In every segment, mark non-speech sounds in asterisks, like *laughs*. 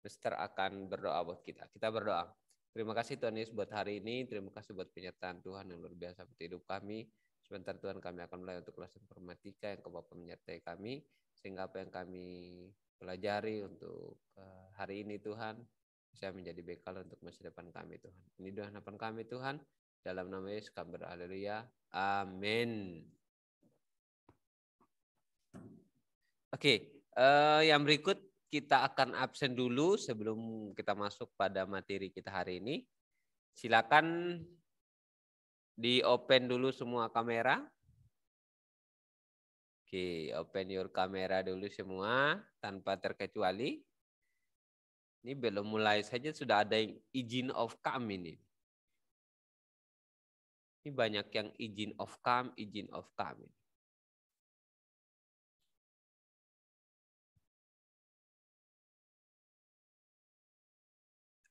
Mister akan berdoa buat kita. Kita berdoa. Terima kasih Tuhan Yesus buat hari ini. Terima kasih buat penyertaan Tuhan yang luar biasa buat hidup kami. Sebentar Tuhan kami akan mulai untuk kelas informatika yang kau Bapak menyertai kami. Sehingga apa yang kami pelajari untuk eh, hari ini Tuhan bisa menjadi bekal untuk masa depan kami Tuhan. Ini doa harapan kami Tuhan. Dalam nama Yesus kami berhaleluya. Amin. Oke, okay, uh, eh, yang berikut kita akan absen dulu sebelum kita masuk pada materi kita hari ini. Silakan di open dulu semua kamera. Oke, open your kamera dulu semua tanpa terkecuali. Ini belum mulai saja sudah ada yang izin of cam ini. Ini banyak yang izin of cam, izin of cam. Ini.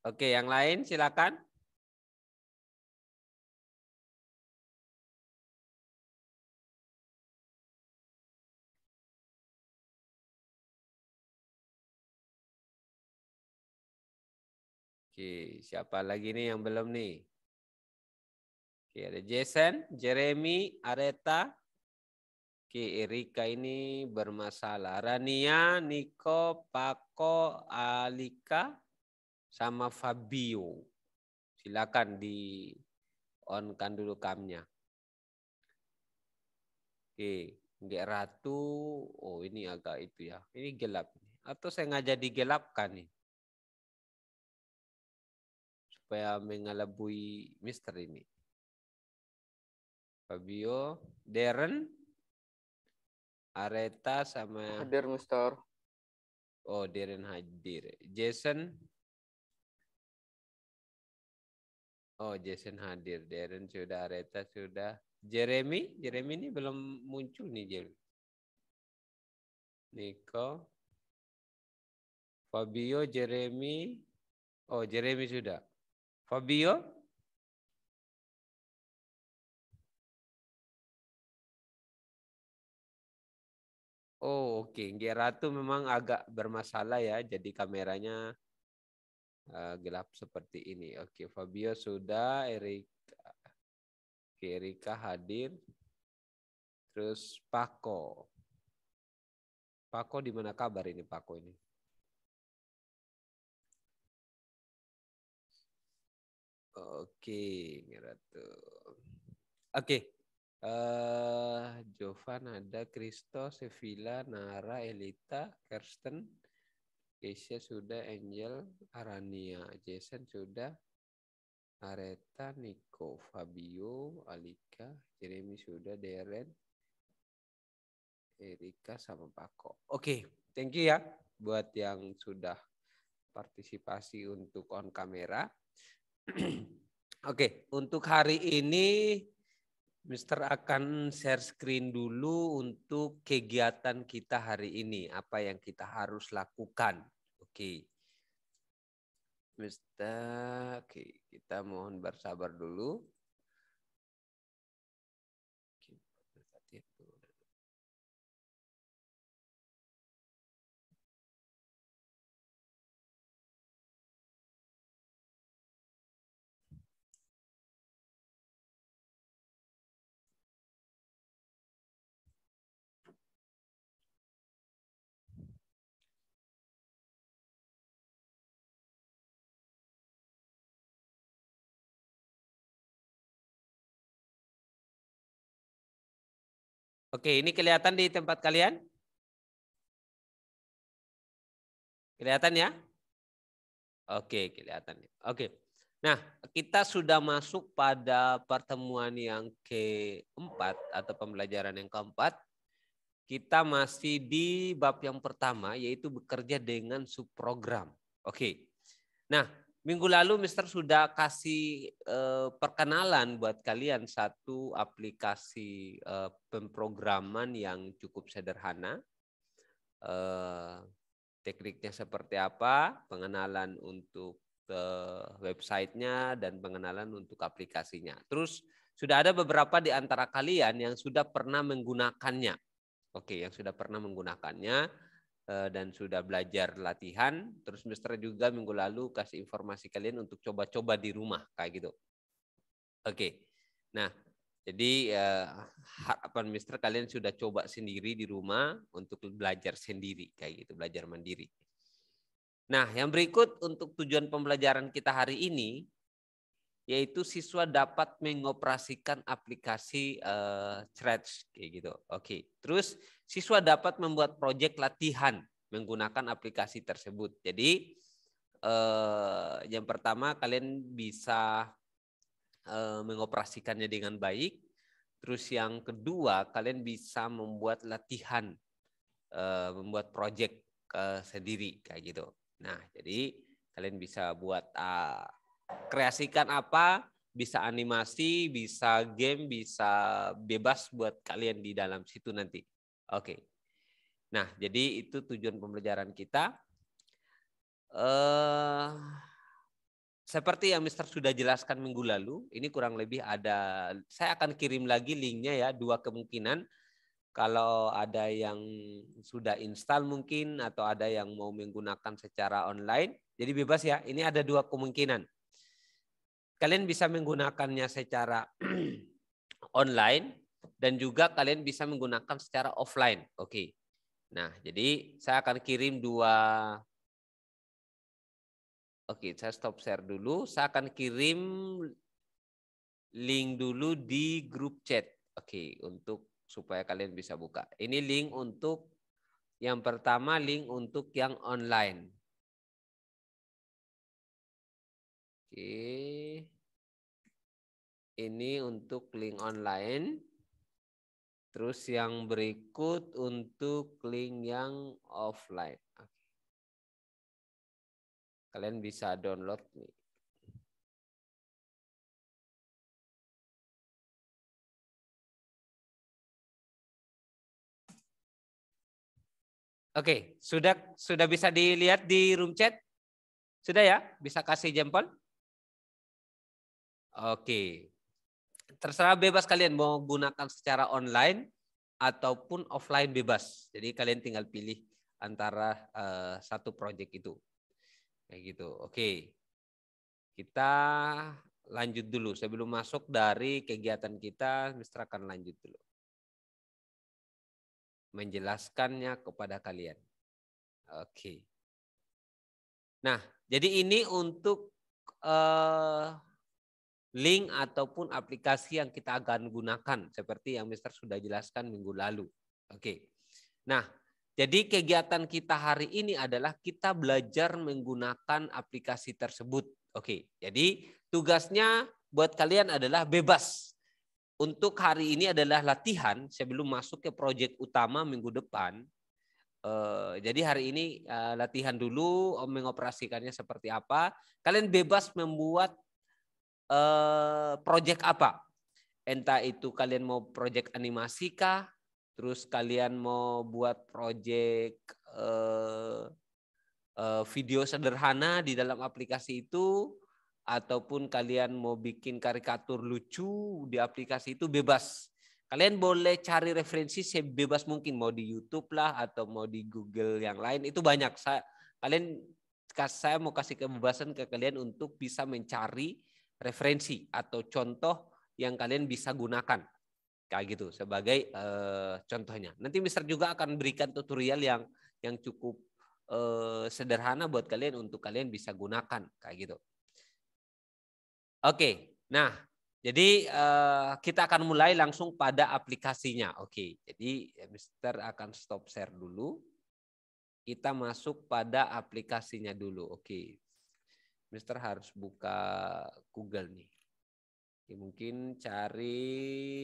Oke, yang lain silakan. Oke, siapa lagi nih yang belum nih? Oke, ada Jason, Jeremy, Areta. Oke, Erika ini bermasalah. Rania, Niko, Pako, Alika sama Fabio. Silakan di on kan dulu kamnya. Oke, nggak ratu. Oh, ini agak itu ya. Ini gelap. Atau saya ngajak digelapkan nih. Supaya mengelabui mister ini. Fabio, Darren, Areta sama hadir Mister. Oh, Darren hadir. Jason Oh, Jason hadir. Darren sudah, Areta sudah. Jeremy, Jeremy ini belum muncul nih, Jeremy. Nico, Fabio, Jeremy. Oh, Jeremy sudah. Fabio? Oh, oke. Okay. Ratu memang agak bermasalah ya. Jadi kameranya Eh, gelap seperti ini. Oke, okay, Fabio sudah, Erika, okay, Erika hadir. Terus Pako. Pako di mana kabar ini Pako ini? Oke, okay, Oke. Eh Jovan ada Kristo, Sevilla, Nara, Elita, Kirsten, Keisha sudah Angel Arania, Jason sudah Areta, Nico, Fabio, Alika, Jeremy sudah Darren, Erika sama Pako. Oke, okay, thank you ya buat yang sudah partisipasi untuk on kamera. *clears throat* Oke, okay, untuk hari ini Mister akan share screen dulu untuk kegiatan kita hari ini, apa yang kita harus lakukan. Oke. Okay. Mister, oke, okay. kita mohon bersabar dulu. Oke, ini kelihatan di tempat kalian? Kelihatan ya? Oke, kelihatan. Ya. Oke. Nah, kita sudah masuk pada pertemuan yang keempat atau pembelajaran yang keempat. Kita masih di bab yang pertama yaitu bekerja dengan subprogram. Oke. Nah, Minggu lalu Mister sudah kasih eh, perkenalan buat kalian satu aplikasi eh, pemrograman yang cukup sederhana. Eh, tekniknya seperti apa, pengenalan untuk eh, websitenya dan pengenalan untuk aplikasinya. Terus sudah ada beberapa di antara kalian yang sudah pernah menggunakannya. Oke, yang sudah pernah menggunakannya Eh, dan sudah belajar latihan. Terus Mister juga minggu lalu kasih informasi kalian untuk coba-coba di rumah kayak gitu. Oke. Nah, jadi eh, harapan Mister kalian sudah coba sendiri di rumah untuk belajar sendiri kayak gitu, belajar mandiri. Nah, yang berikut untuk tujuan pembelajaran kita hari ini yaitu siswa dapat mengoperasikan aplikasi uh, Threads kayak gitu. Oke. Okay. Terus siswa dapat membuat proyek latihan menggunakan aplikasi tersebut. Jadi uh, yang pertama kalian bisa uh, mengoperasikannya dengan baik. Terus yang kedua kalian bisa membuat latihan uh, membuat proyek uh, sendiri kayak gitu. Nah, jadi kalian bisa buat uh, kreasikan apa, bisa animasi, bisa game, bisa bebas buat kalian di dalam situ nanti. Oke. Nah, jadi itu tujuan pembelajaran kita. Uh, seperti yang Mister sudah jelaskan minggu lalu, ini kurang lebih ada, saya akan kirim lagi linknya ya, dua kemungkinan. Kalau ada yang sudah install mungkin, atau ada yang mau menggunakan secara online, jadi bebas ya, ini ada dua kemungkinan. Kalian bisa menggunakannya secara *clears throat* online dan juga kalian bisa menggunakan secara offline. Oke. Okay. Nah, jadi saya akan kirim dua Oke, okay, saya stop share dulu. Saya akan kirim link dulu di grup chat. Oke, okay, untuk supaya kalian bisa buka. Ini link untuk yang pertama link untuk yang online. Oke. Ini untuk link online. Terus yang berikut untuk link yang offline. Kalian bisa download nih. Oke, sudah sudah bisa dilihat di room chat? Sudah ya? Bisa kasih jempol? Oke. Terserah bebas kalian mau gunakan secara online ataupun offline bebas. Jadi kalian tinggal pilih antara uh, satu project itu. Kayak gitu. Oke. Kita lanjut dulu sebelum masuk dari kegiatan kita, Mister akan lanjut dulu. Menjelaskannya kepada kalian. Oke. Nah, jadi ini untuk uh, link ataupun aplikasi yang kita akan gunakan seperti yang Mister sudah jelaskan minggu lalu. Oke. Nah, jadi kegiatan kita hari ini adalah kita belajar menggunakan aplikasi tersebut. Oke. Jadi tugasnya buat kalian adalah bebas. Untuk hari ini adalah latihan sebelum masuk ke proyek utama minggu depan. Eh, jadi hari ini eh, latihan dulu mengoperasikannya seperti apa. Kalian bebas membuat eh, project apa. Entah itu kalian mau project animasi kah, terus kalian mau buat project eh, eh, video sederhana di dalam aplikasi itu, ataupun kalian mau bikin karikatur lucu di aplikasi itu bebas. Kalian boleh cari referensi sebebas mungkin mau di YouTube lah atau mau di Google yang lain itu banyak. Saya kalian saya mau kasih kebebasan ke kalian untuk bisa mencari referensi atau contoh yang kalian bisa gunakan kayak gitu sebagai uh, contohnya. Nanti Mister juga akan berikan tutorial yang yang cukup uh, sederhana buat kalian untuk kalian bisa gunakan kayak gitu. Oke, nah jadi uh, kita akan mulai langsung pada aplikasinya. Oke, jadi ya, Mister akan stop share dulu. Kita masuk pada aplikasinya dulu. Oke, Mister harus buka Google nih. Oke, mungkin cari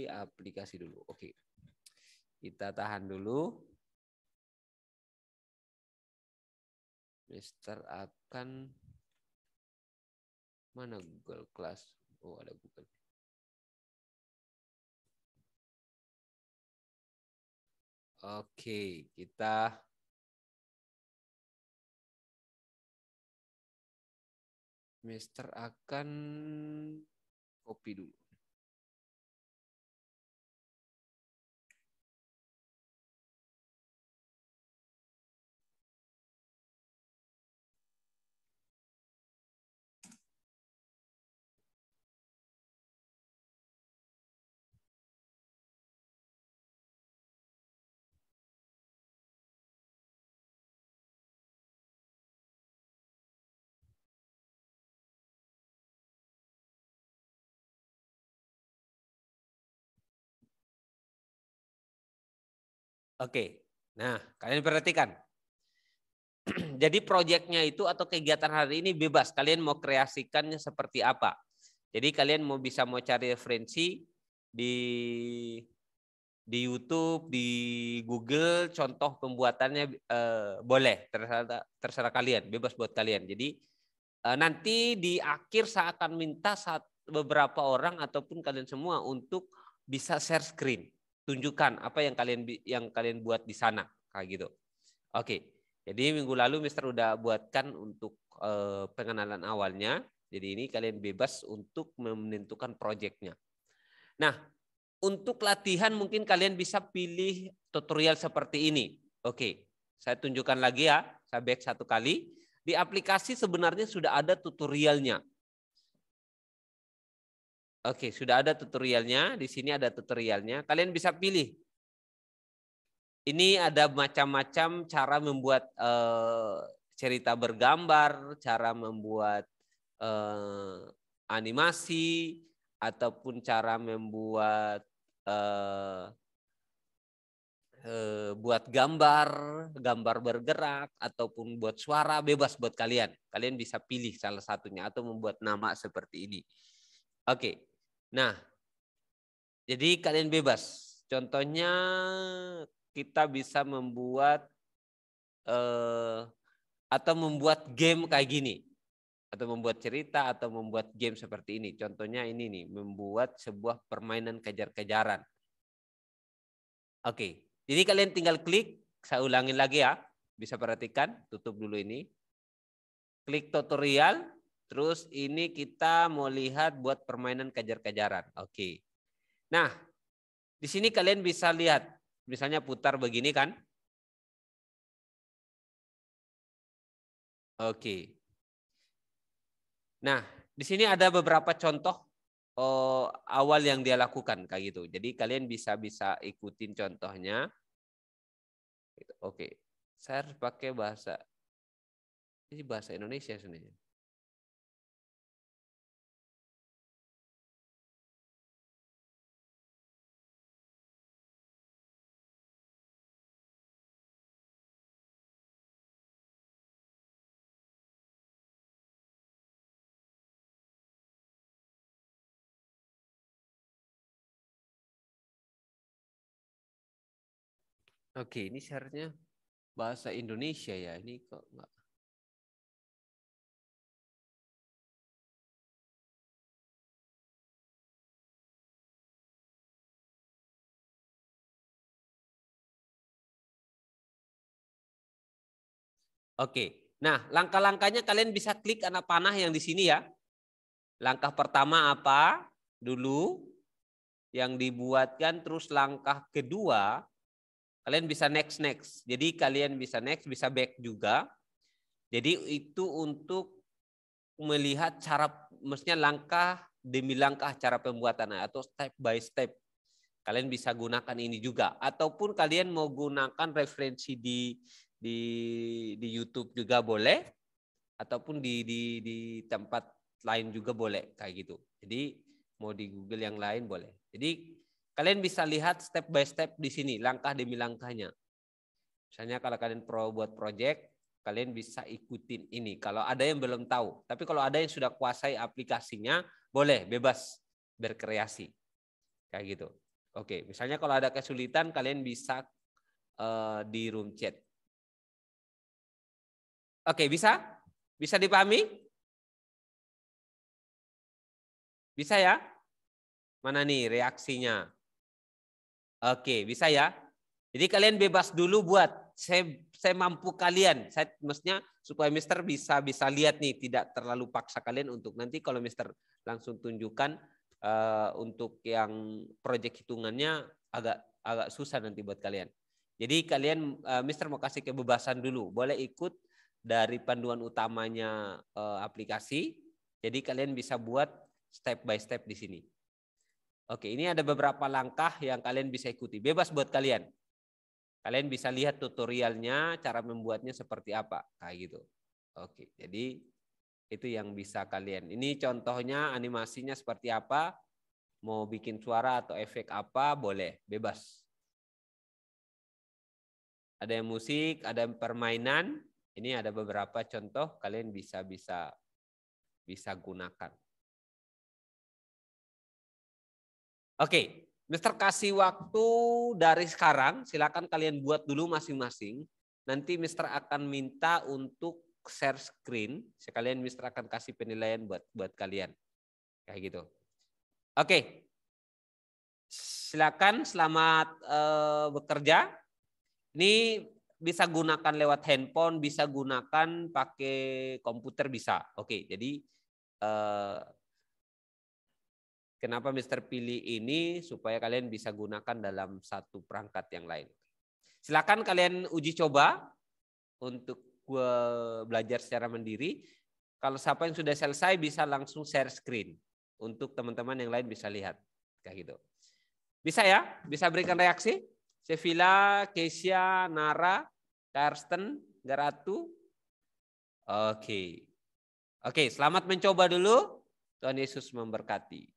aplikasi dulu. Oke. Kita tahan dulu. Mister akan mana Google Class? Oh, ada Google. Oke, kita Mister akan kopi dulu. Oke, nah kalian perhatikan. *clears throat* Jadi proyeknya itu atau kegiatan hari ini bebas. Kalian mau kreasikannya seperti apa. Jadi kalian mau bisa mau cari referensi di di YouTube, di Google, contoh pembuatannya eh, boleh terserah terserah kalian, bebas buat kalian. Jadi eh, nanti di akhir saya akan minta saat beberapa orang ataupun kalian semua untuk bisa share screen tunjukkan apa yang kalian yang kalian buat di sana kayak gitu. Oke. Jadi minggu lalu Mister udah buatkan untuk eh, pengenalan awalnya. Jadi ini kalian bebas untuk menentukan proyeknya. Nah, untuk latihan mungkin kalian bisa pilih tutorial seperti ini. Oke, saya tunjukkan lagi ya. Saya back satu kali. Di aplikasi sebenarnya sudah ada tutorialnya. Oke, sudah ada tutorialnya. Di sini ada tutorialnya. Kalian bisa pilih. Ini ada macam-macam cara membuat eh, cerita bergambar, cara membuat eh, animasi, ataupun cara membuat eh, buat gambar, gambar bergerak, ataupun buat suara bebas buat kalian. Kalian bisa pilih salah satunya atau membuat nama seperti ini. Oke, Nah, jadi kalian bebas. Contohnya kita bisa membuat eh, atau membuat game kayak gini atau membuat cerita atau membuat game seperti ini. Contohnya ini nih, membuat sebuah permainan kejar-kejaran. Oke, jadi kalian tinggal klik, saya ulangin lagi ya, bisa perhatikan, tutup dulu ini. Klik tutorial, Terus ini kita mau lihat buat permainan kejar-kejaran. Oke. Okay. Nah, di sini kalian bisa lihat. Misalnya putar begini kan. Oke. Okay. Nah, di sini ada beberapa contoh oh, awal yang dia lakukan kayak gitu. Jadi kalian bisa bisa ikutin contohnya. Gitu, oke. Okay. Saya harus pakai bahasa ini bahasa Indonesia sebenarnya. Oke, ini syaratnya bahasa Indonesia ya. Ini kok nggak Oke. Nah, langkah-langkahnya kalian bisa klik anak panah yang di sini ya. Langkah pertama apa? Dulu yang dibuatkan terus langkah kedua Kalian bisa next next. Jadi kalian bisa next, bisa back juga. Jadi itu untuk melihat cara mestinya langkah demi langkah cara pembuatan atau step by step. Kalian bisa gunakan ini juga ataupun kalian mau gunakan referensi di di di YouTube juga boleh ataupun di di di tempat lain juga boleh kayak gitu. Jadi mau di Google yang lain boleh. Jadi Kalian bisa lihat step by step di sini, langkah demi langkahnya. Misalnya kalau kalian pro buat project, kalian bisa ikutin ini. Kalau ada yang belum tahu, tapi kalau ada yang sudah kuasai aplikasinya, boleh bebas berkreasi. Kayak gitu. Oke, misalnya kalau ada kesulitan, kalian bisa uh, di room chat. Oke, bisa? Bisa dipahami? Bisa ya? Mana nih reaksinya? Oke, bisa ya? Jadi kalian bebas dulu buat saya saya mampu kalian. Saya maksudnya supaya Mister bisa bisa lihat nih, tidak terlalu paksa kalian untuk nanti kalau Mister langsung tunjukkan uh, untuk yang proyek hitungannya agak agak susah nanti buat kalian. Jadi kalian uh, Mister mau kasih kebebasan dulu. Boleh ikut dari panduan utamanya uh, aplikasi. Jadi kalian bisa buat step by step di sini. Oke, ini ada beberapa langkah yang kalian bisa ikuti. Bebas buat kalian. Kalian bisa lihat tutorialnya, cara membuatnya seperti apa. Kayak gitu. Oke, jadi itu yang bisa kalian. Ini contohnya animasinya seperti apa. Mau bikin suara atau efek apa, boleh. Bebas. Ada yang musik, ada yang permainan. Ini ada beberapa contoh kalian bisa bisa bisa gunakan. Oke, Mister kasih waktu dari sekarang. Silakan kalian buat dulu masing-masing. Nanti Mister akan minta untuk share screen. Sekalian Mister akan kasih penilaian buat buat kalian. Kayak gitu. Oke. Silakan selamat uh, bekerja. Ini bisa gunakan lewat handphone, bisa gunakan pakai komputer bisa. Oke, jadi uh, Kenapa Mister pilih ini supaya kalian bisa gunakan dalam satu perangkat yang lain. Silakan kalian uji coba untuk gue belajar secara mandiri. Kalau siapa yang sudah selesai bisa langsung share screen untuk teman-teman yang lain bisa lihat kayak gitu. Bisa ya? Bisa berikan reaksi? Sevilla, Kesia, Nara, Karsten, Garatu. Oke. Oke, selamat mencoba dulu. Tuhan Yesus memberkati.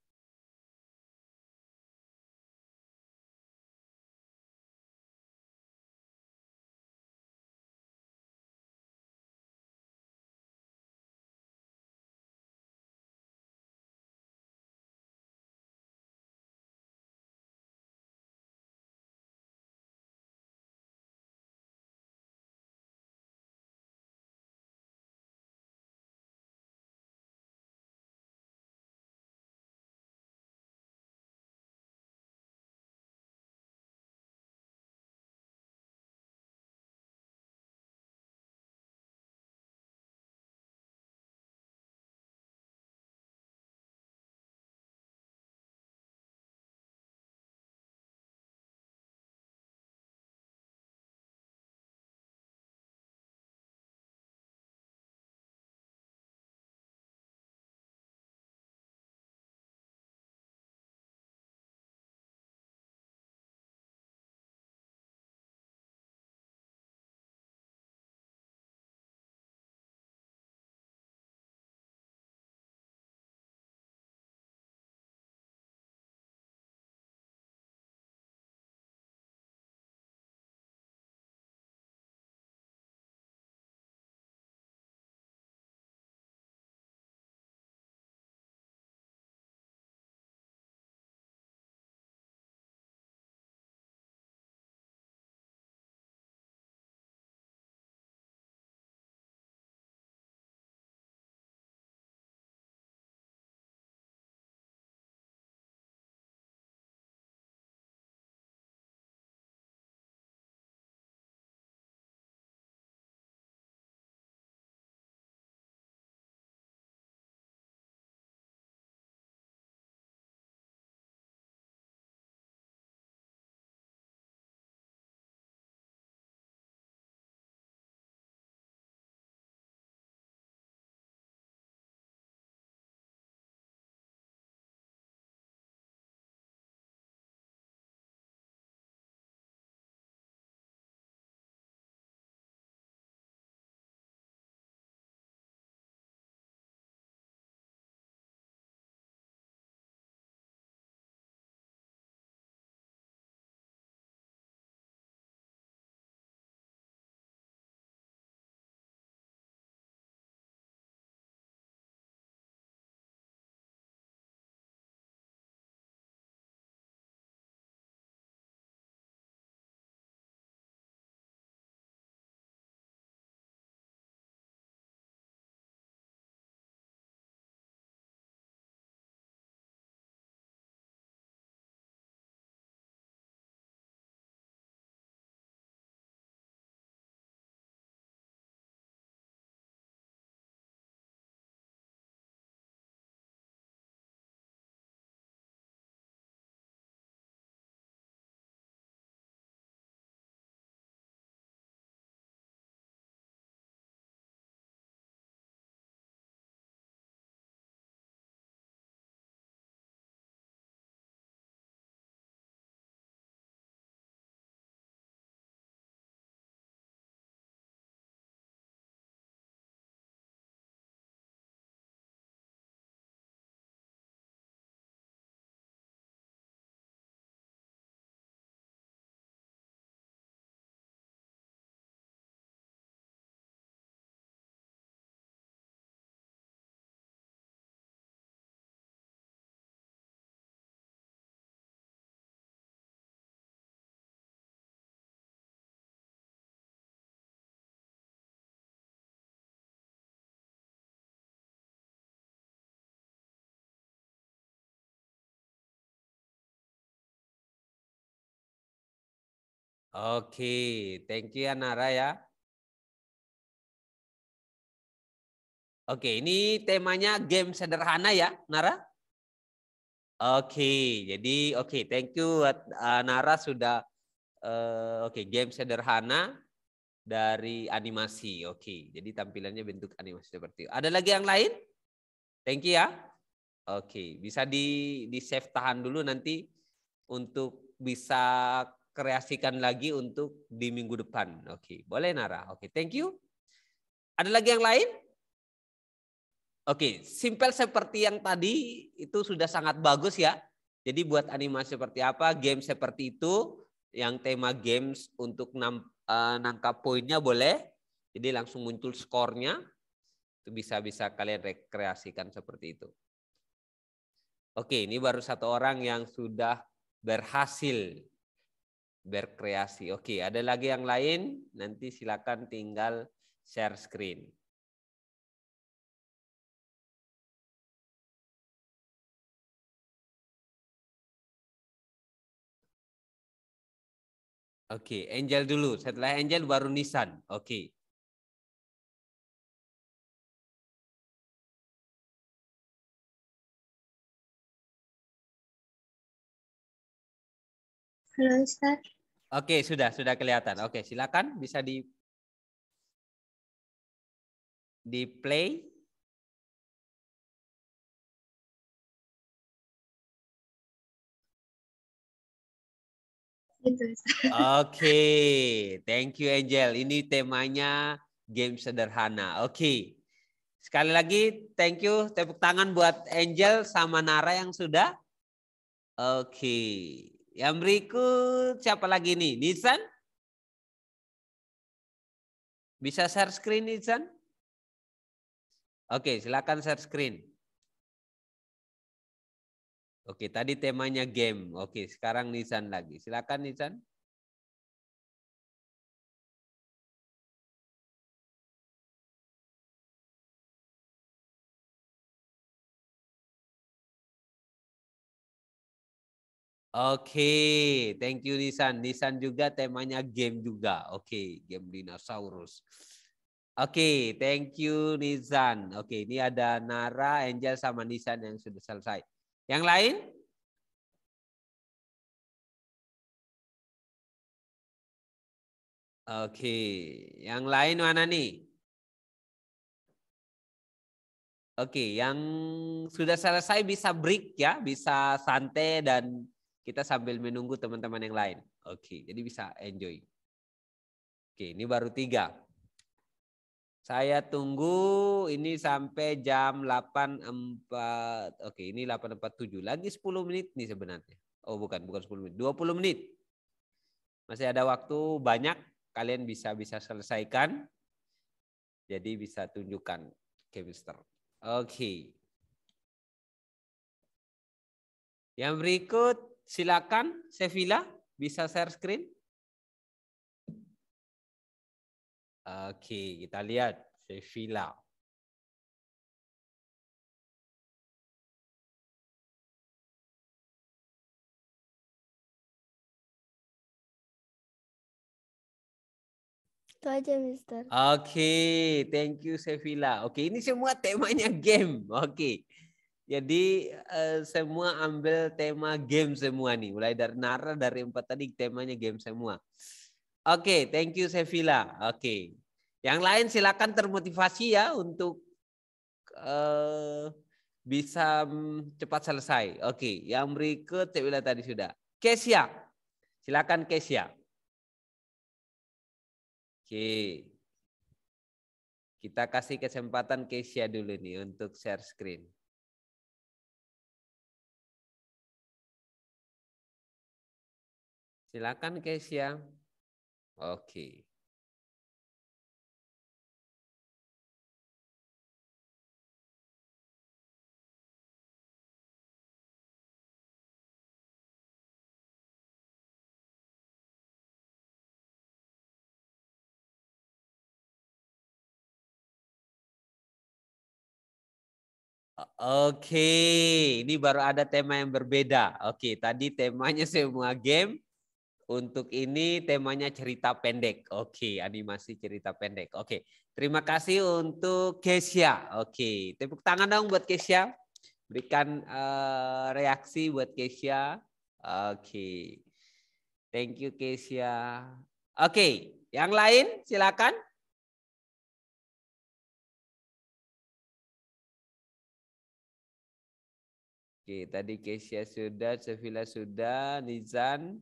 Oke, thank you ya Nara ya. Oke, ini temanya game sederhana ya, Nara. Oke, jadi oke, thank you uh, Nara sudah uh, oke okay, game sederhana dari animasi. Oke, jadi tampilannya bentuk animasi seperti itu. Ada lagi yang lain? Thank you ya. Oke, bisa di di save tahan dulu nanti untuk bisa kreasikan lagi untuk di minggu depan. Oke, okay. boleh Nara. Oke, okay, thank you. Ada lagi yang lain? Oke, okay. simple seperti yang tadi itu sudah sangat bagus ya. Jadi buat animasi seperti apa, game seperti itu, yang tema games untuk eh, nangkap poinnya boleh. Jadi langsung muncul skornya. Itu bisa-bisa kalian rekreasikan seperti itu. Oke, ini baru satu orang yang sudah berhasil berkreasi. Oke, ada lagi yang lain? Nanti silakan tinggal share screen. Oke, Angel dulu. Setelah Angel baru Nissan. Oke. Halo Ustaz. Oke, sudah sudah kelihatan. Oke, silakan bisa di di play. Gitu, Oke, thank you Angel. Ini temanya game sederhana. Oke. Sekali lagi thank you tepuk tangan buat Angel sama Nara yang sudah. Oke. Okay. Yang berikut siapa lagi nih? Nisan? Bisa share screen Nisan? Oke, silakan share screen. Oke, tadi temanya game. Oke, sekarang Nisan lagi. Silakan Nisan. Oke, thank you Nisan. Nisan juga temanya game juga. Oke, game dinosaurus. Oke, thank you Nisan. Oke, ini ada Nara, Angel sama Nisan yang sudah selesai. Yang lain? Oke, yang lain mana nih? Oke, okay. yang sudah selesai bisa break ya, bisa santai dan kita sambil menunggu teman-teman yang lain. Oke, jadi bisa enjoy. Oke, ini baru tiga. Saya tunggu ini sampai jam 8.4. Oke, ini 8.47. Lagi 10 menit nih sebenarnya. Oh, bukan, bukan 10 menit. 20 menit. Masih ada waktu banyak. Kalian bisa bisa selesaikan. Jadi bisa tunjukkan chemistry. Oke. Yang berikut Silakan Sevilla bisa share screen. Oke, kita lihat Sevilla. Itu aja, Mister. Oke, thank you Sevilla. Oke, ini semua temanya game. Oke. Jadi uh, semua ambil tema game semua nih. Mulai dari Nara dari empat tadi temanya game semua. Oke, okay, thank you Sevilla. Oke. Okay. Yang lain silakan termotivasi ya untuk uh, bisa mm, cepat selesai. Oke, okay. yang berikut Sevilla tadi sudah. Kesia. Silakan Kesia. Oke. Kita kasih kesempatan Kesia dulu nih untuk share screen. Silakan Kesia. Oke. Oke, ini baru ada tema yang berbeda. Oke, tadi temanya *laughs* semua game, untuk ini temanya cerita pendek. Oke, animasi cerita pendek. Oke, terima kasih untuk Kesia. Oke, tepuk tangan dong buat Kesia. Berikan uh, reaksi buat Kesia. Oke, thank you Kesia. Oke, yang lain silakan. Oke, tadi Kesia sudah, Sevilla sudah, Nizan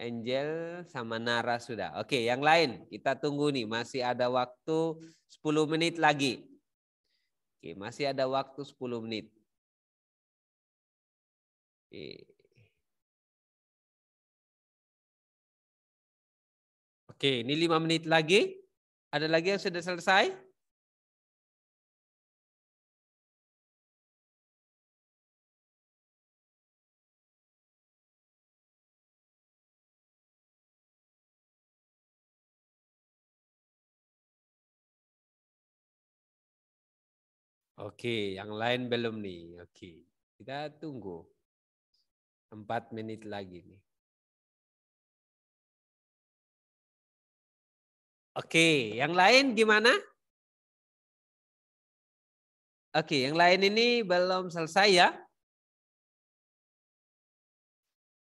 Angel sama Nara sudah. Oke, yang lain kita tunggu nih. Masih ada waktu 10 menit lagi. Oke, masih ada waktu 10 menit. Oke. Oke, ini 5 menit lagi. Ada lagi yang sudah selesai? Oke, yang lain belum nih. Oke, kita tunggu. Empat menit lagi nih. Oke, yang lain gimana? Oke, yang lain ini belum selesai ya.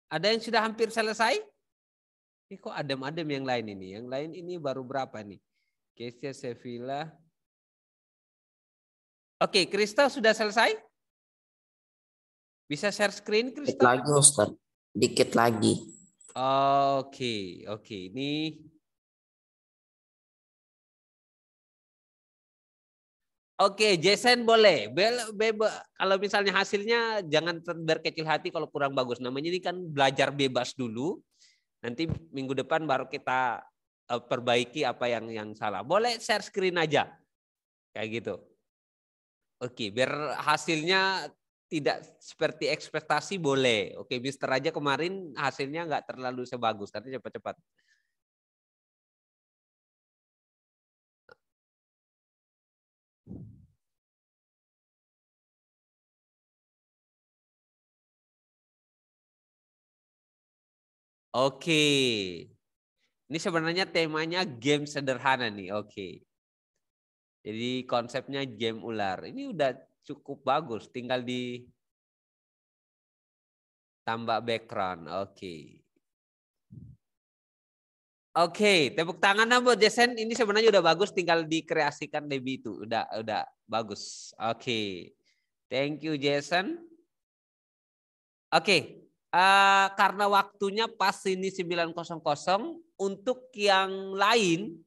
Ada yang sudah hampir selesai? Ini kok adem-adem yang lain ini. Yang lain ini baru berapa nih? Kesia Sevilla, Oke, Kristal sudah selesai? Bisa share screen, Kristal? Dikit lagi, Ustaz. Dikit lagi. Oke, oke. Ini Oke, Jason boleh. Be, be, be, kalau misalnya hasilnya jangan berkecil hati kalau kurang bagus. Namanya ini kan belajar bebas dulu. Nanti minggu depan baru kita eh, perbaiki apa yang yang salah. Boleh share screen aja. Kayak gitu. Oke, biar hasilnya tidak seperti ekspektasi boleh. Oke, Mister aja kemarin hasilnya nggak terlalu sebagus, tapi cepat-cepat. Oke. Ini sebenarnya temanya game sederhana nih. Oke. Jadi konsepnya game ular. Ini udah cukup bagus, tinggal di tambah background. Oke. Okay. Oke, okay, tepuk tangan buat Jason. Ini sebenarnya udah bagus, tinggal dikreasikan lebih itu. Udah, udah bagus. Oke, okay. thank you Jason. Oke, okay. uh, eh, karena waktunya pas ini 9.00 untuk yang lain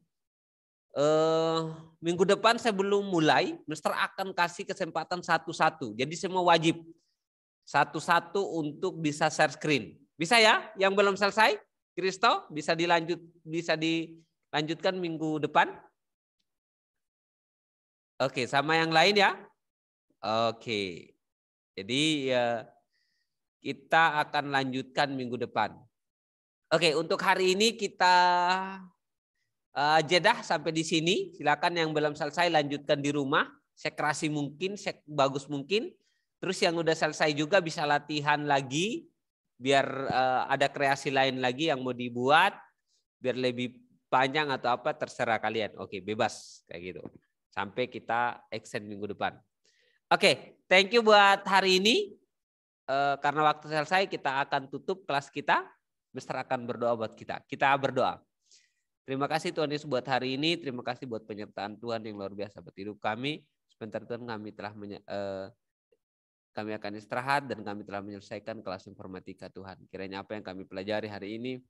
Uh, minggu depan saya belum mulai, Mister akan kasih kesempatan satu-satu. Jadi semua wajib satu-satu untuk bisa share screen. Bisa ya? Yang belum selesai, Kristo bisa dilanjut bisa dilanjutkan minggu depan. Oke, sama yang lain ya. Oke. Jadi ya, kita akan lanjutkan minggu depan. Oke, untuk hari ini kita uh, eh, jedah sampai di sini. Silakan yang belum selesai lanjutkan di rumah. Sekrasi mungkin, sek bagus mungkin. Terus yang udah selesai juga bisa latihan lagi biar uh, ada kreasi lain lagi yang mau dibuat biar lebih panjang atau apa terserah kalian. Oke, bebas kayak gitu. Sampai kita extend minggu depan. Oke, thank you buat hari ini. Uh, karena waktu selesai kita akan tutup kelas kita. Mister akan berdoa buat kita. Kita berdoa. Terima kasih Tuhan Yesus buat hari ini. Terima kasih buat penyertaan Tuhan yang luar biasa buat hidup kami. Sebentar Tuhan kami telah menye- eh, kami akan istirahat dan kami telah menyelesaikan kelas informatika Tuhan. Kiranya apa yang kami pelajari hari ini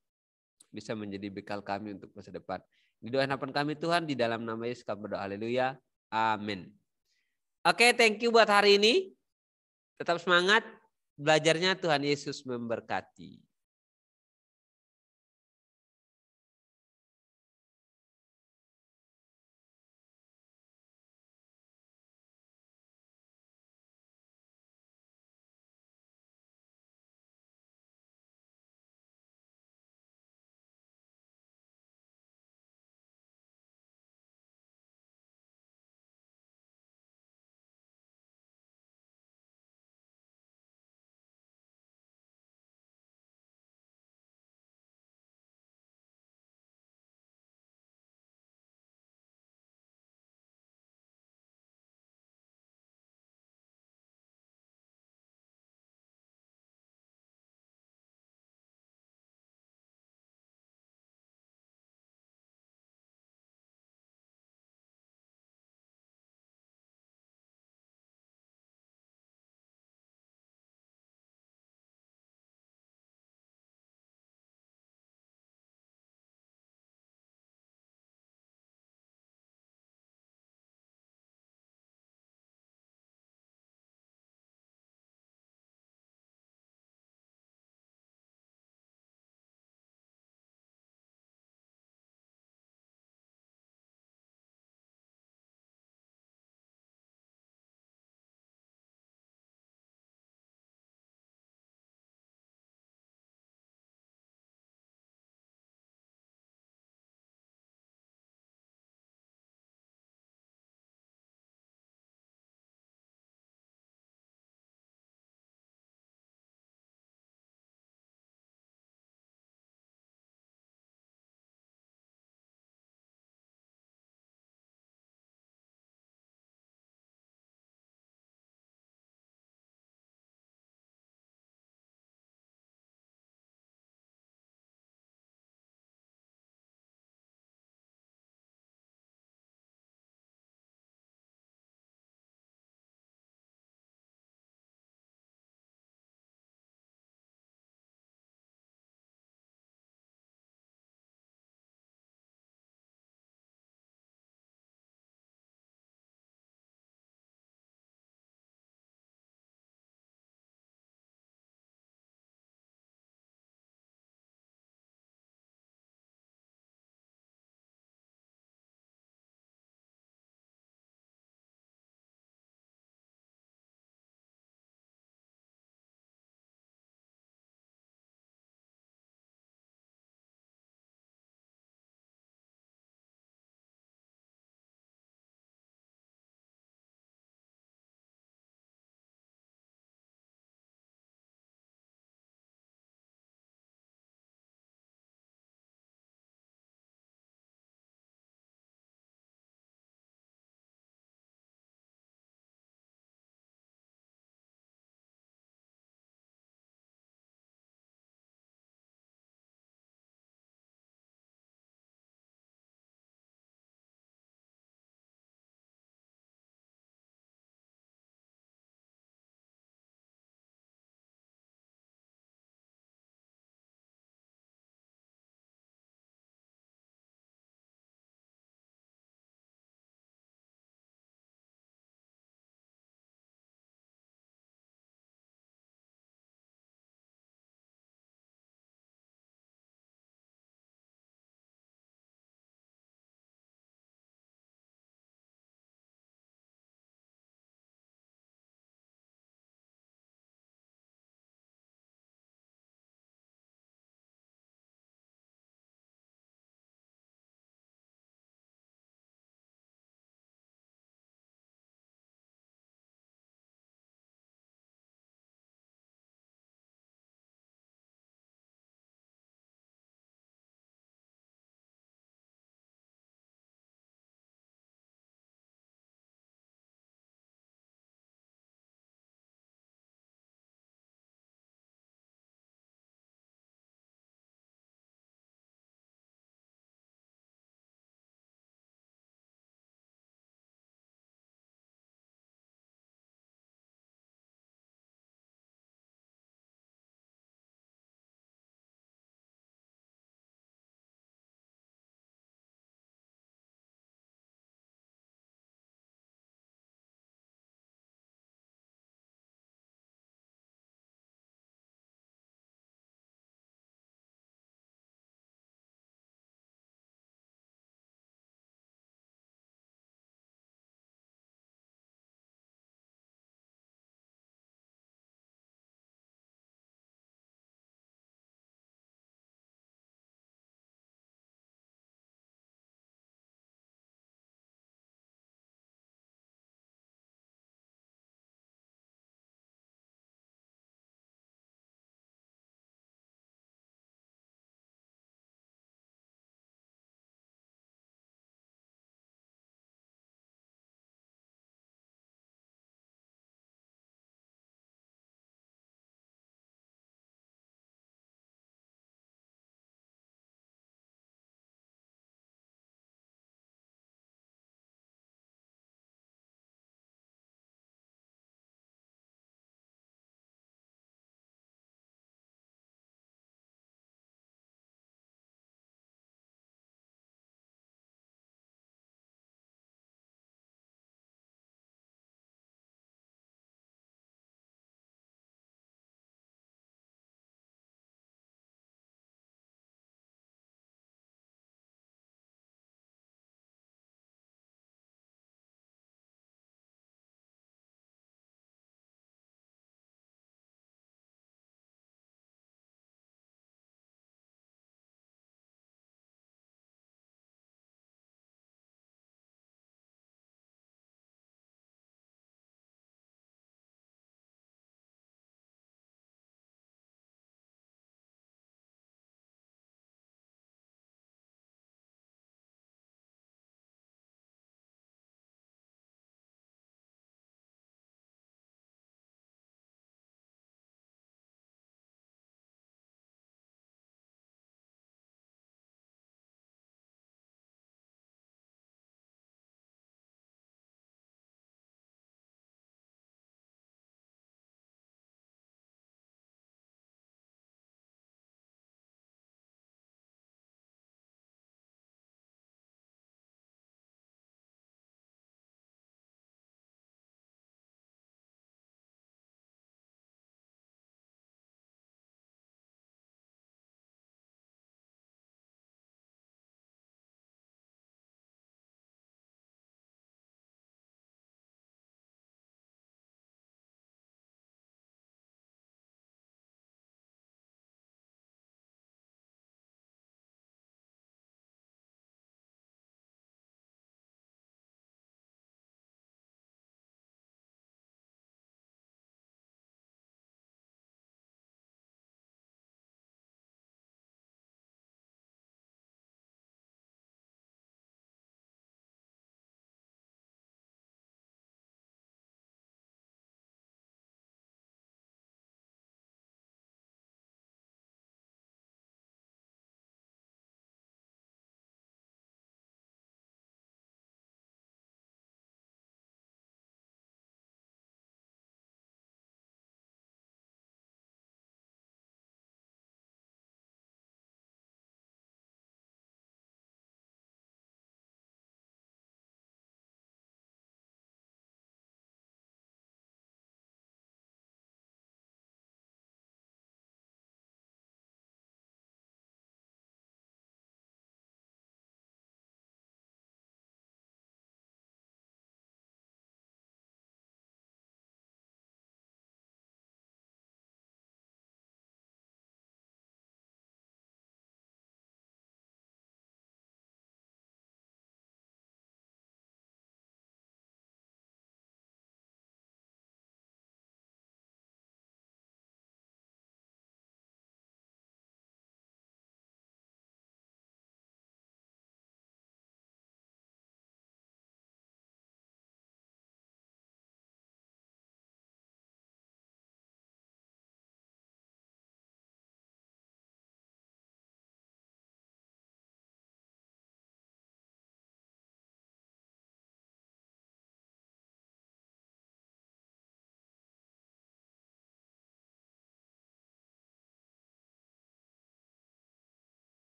bisa menjadi bekal kami untuk masa depan. Di doa harapan kami Tuhan di dalam nama Yesus kami berdoa. Haleluya. Amin. Oke, okay, thank you buat hari ini. Tetap semangat. Belajarnya Tuhan Yesus memberkati.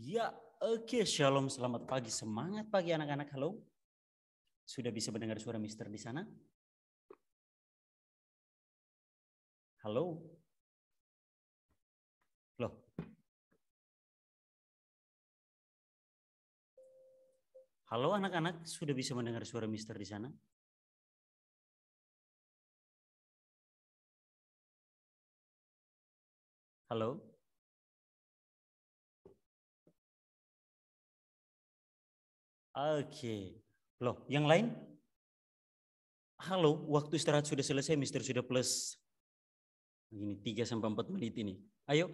Ya, oke. Okay. Shalom, selamat pagi. Semangat pagi anak-anak. Halo. Sudah bisa mendengar suara mister di sana? Halo. Loh. Halo anak-anak, sudah bisa mendengar suara mister di sana? Halo. Oke. Loh, yang lain? Halo, waktu istirahat sudah selesai, Mister sudah plus. Ini 3 sampai 4 menit ini. Ayo,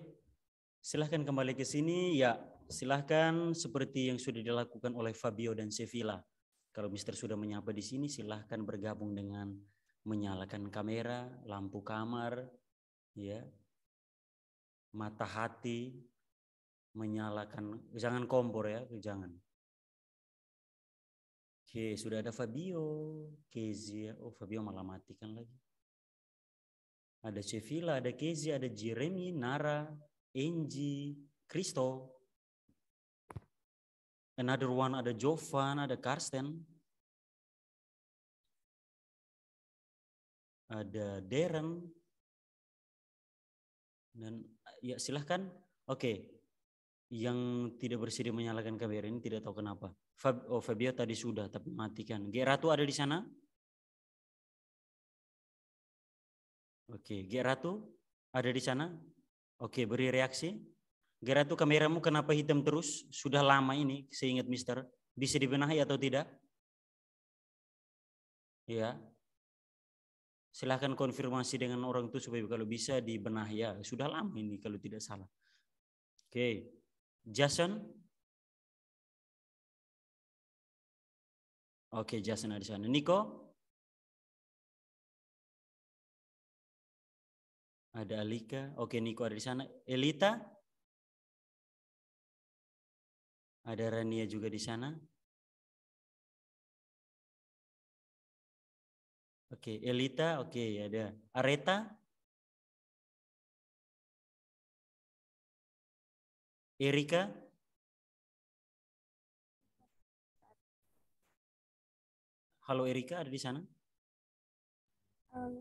silahkan kembali ke sini. Ya, silahkan seperti yang sudah dilakukan oleh Fabio dan Sevilla. Kalau Mister sudah menyapa di sini, silahkan bergabung dengan menyalakan kamera, lampu kamar, ya, mata hati, menyalakan, jangan kompor ya, jangan. Oke, sudah ada Fabio, Kezia. Oh, Fabio malah matikan lagi. Ada Cevila, ada Kezia, ada Jeremy, Nara, Enji, Kristo. Another one ada Jovan, ada Karsten. Ada Darren. Dan ya silahkan. Oke, yang tidak bersedia menyalakan KBR ini tidak tahu kenapa. Fab, oh Fabio tadi sudah tapi matikan. G Ratu ada di sana? Oke, G Ratu ada di sana? Oke, beri reaksi. G Ratu kameramu kenapa hitam terus? Sudah lama ini, seingat Mister. Bisa dibenahi atau tidak? Ya. Silahkan konfirmasi dengan orang itu supaya kalau bisa dibenahi ya. Sudah lama ini kalau tidak salah. Oke. Jason, Oke, ada di sana. Niko? Ada Alika. Oke, okay, Niko ada di sana. Elita? Ada Rania juga di sana. Oke, Elita. Oke, ada Areta. Erika? Halo Erika ada di sana? oh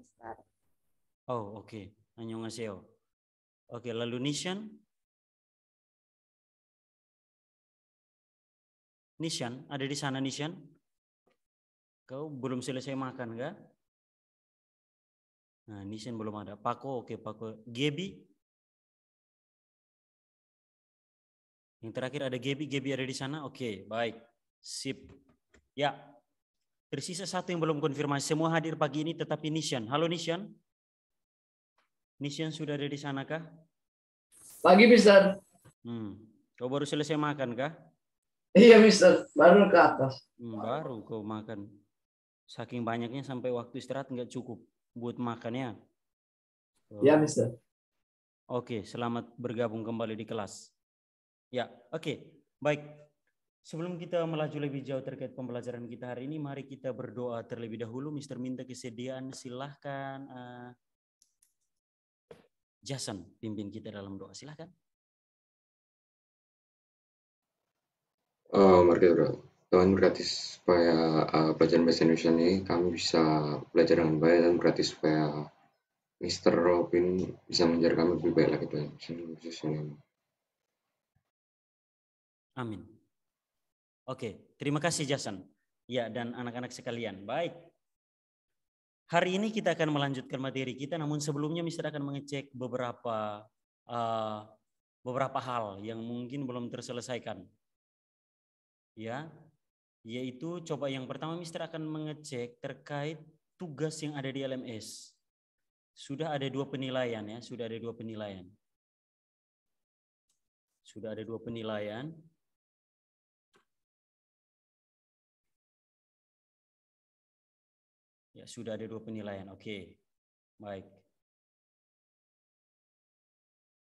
oke, okay. annyeonghaseyo. Oke, okay, lalu Nishan? Nishan, ada di sana Nishan? Kau belum selesai makan enggak? Nah, Nishan belum ada. Pako, oke okay, Pako. Gebi? Yang terakhir ada Gebi, Gebi ada di sana? Oke, okay, baik. Sip. Ya, Tersisa satu yang belum konfirmasi. Semua hadir pagi ini tetapi Nishan. Halo Nishan. Nishan sudah ada di sana kah? Pagi, Mister. Hmm. Kau baru selesai makan kah? Iya, Mister. Baru ke atas. Hmm, baru kau makan. Saking banyaknya sampai waktu istirahat nggak cukup buat makannya. Oh. Ya, iya, Mister. Oke, selamat bergabung kembali di kelas. Ya, oke. Baik, Sebelum kita melaju lebih jauh terkait pembelajaran kita hari ini, mari kita berdoa terlebih dahulu. Mister minta kesediaan, silahkan. Uh, Jason, pimpin kita dalam doa. Silahkan. Uh, mari kita berdoa. Tuhan berkati supaya uh, pelajaran bahasa Indonesia ini kami bisa belajar dengan baik dan berkati supaya Mister Robin bisa mengajar kami lebih baik lagi Tuhan. Amin. Oke, terima kasih Jason. Ya, dan anak-anak sekalian. Baik. Hari ini kita akan melanjutkan materi kita, namun sebelumnya Mister akan mengecek beberapa uh, beberapa hal yang mungkin belum terselesaikan. Ya, yaitu coba yang pertama Mister akan mengecek terkait tugas yang ada di LMS. Sudah ada dua penilaian ya, sudah ada dua penilaian. Sudah ada dua penilaian Ya, sudah ada dua penilaian. Oke. Okay. Baik.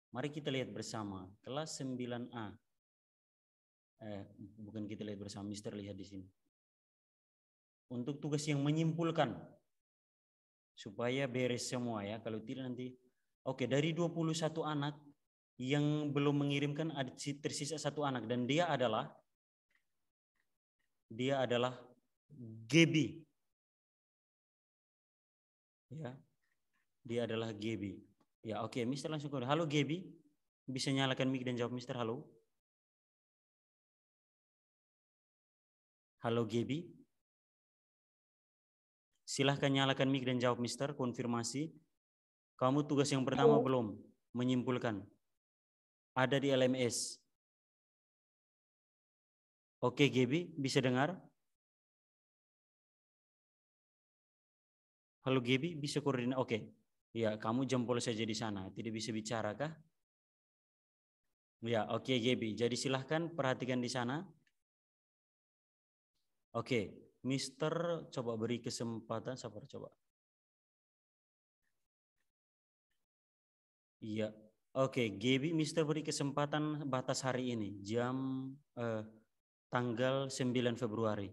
Mari kita lihat bersama kelas 9A. Eh, bukan kita lihat bersama, Mister lihat di sini. Untuk tugas yang menyimpulkan supaya beres semua ya. Kalau tidak nanti Oke, okay, dari 21 anak yang belum mengirimkan ada tersisa satu anak dan dia adalah dia adalah Gebi ya dia adalah Gaby ya oke okay. Mister langsung ke halo Gaby bisa nyalakan mic dan jawab Mister halo halo Gaby silahkan nyalakan mic dan jawab Mister konfirmasi kamu tugas yang pertama halo. belum menyimpulkan ada di LMS Oke, Gaby, bisa dengar? Kalau Gaby bisa koordinat, oke. Okay. Ya, kamu jempol saja di sana, tidak bisa bicara kah? Ya, oke okay, Jadi silahkan perhatikan di sana. Oke, okay. Mister coba beri kesempatan, sabar coba. Iya, Oke, okay, Gaby, Mister beri kesempatan batas hari ini, jam eh, tanggal 9 Februari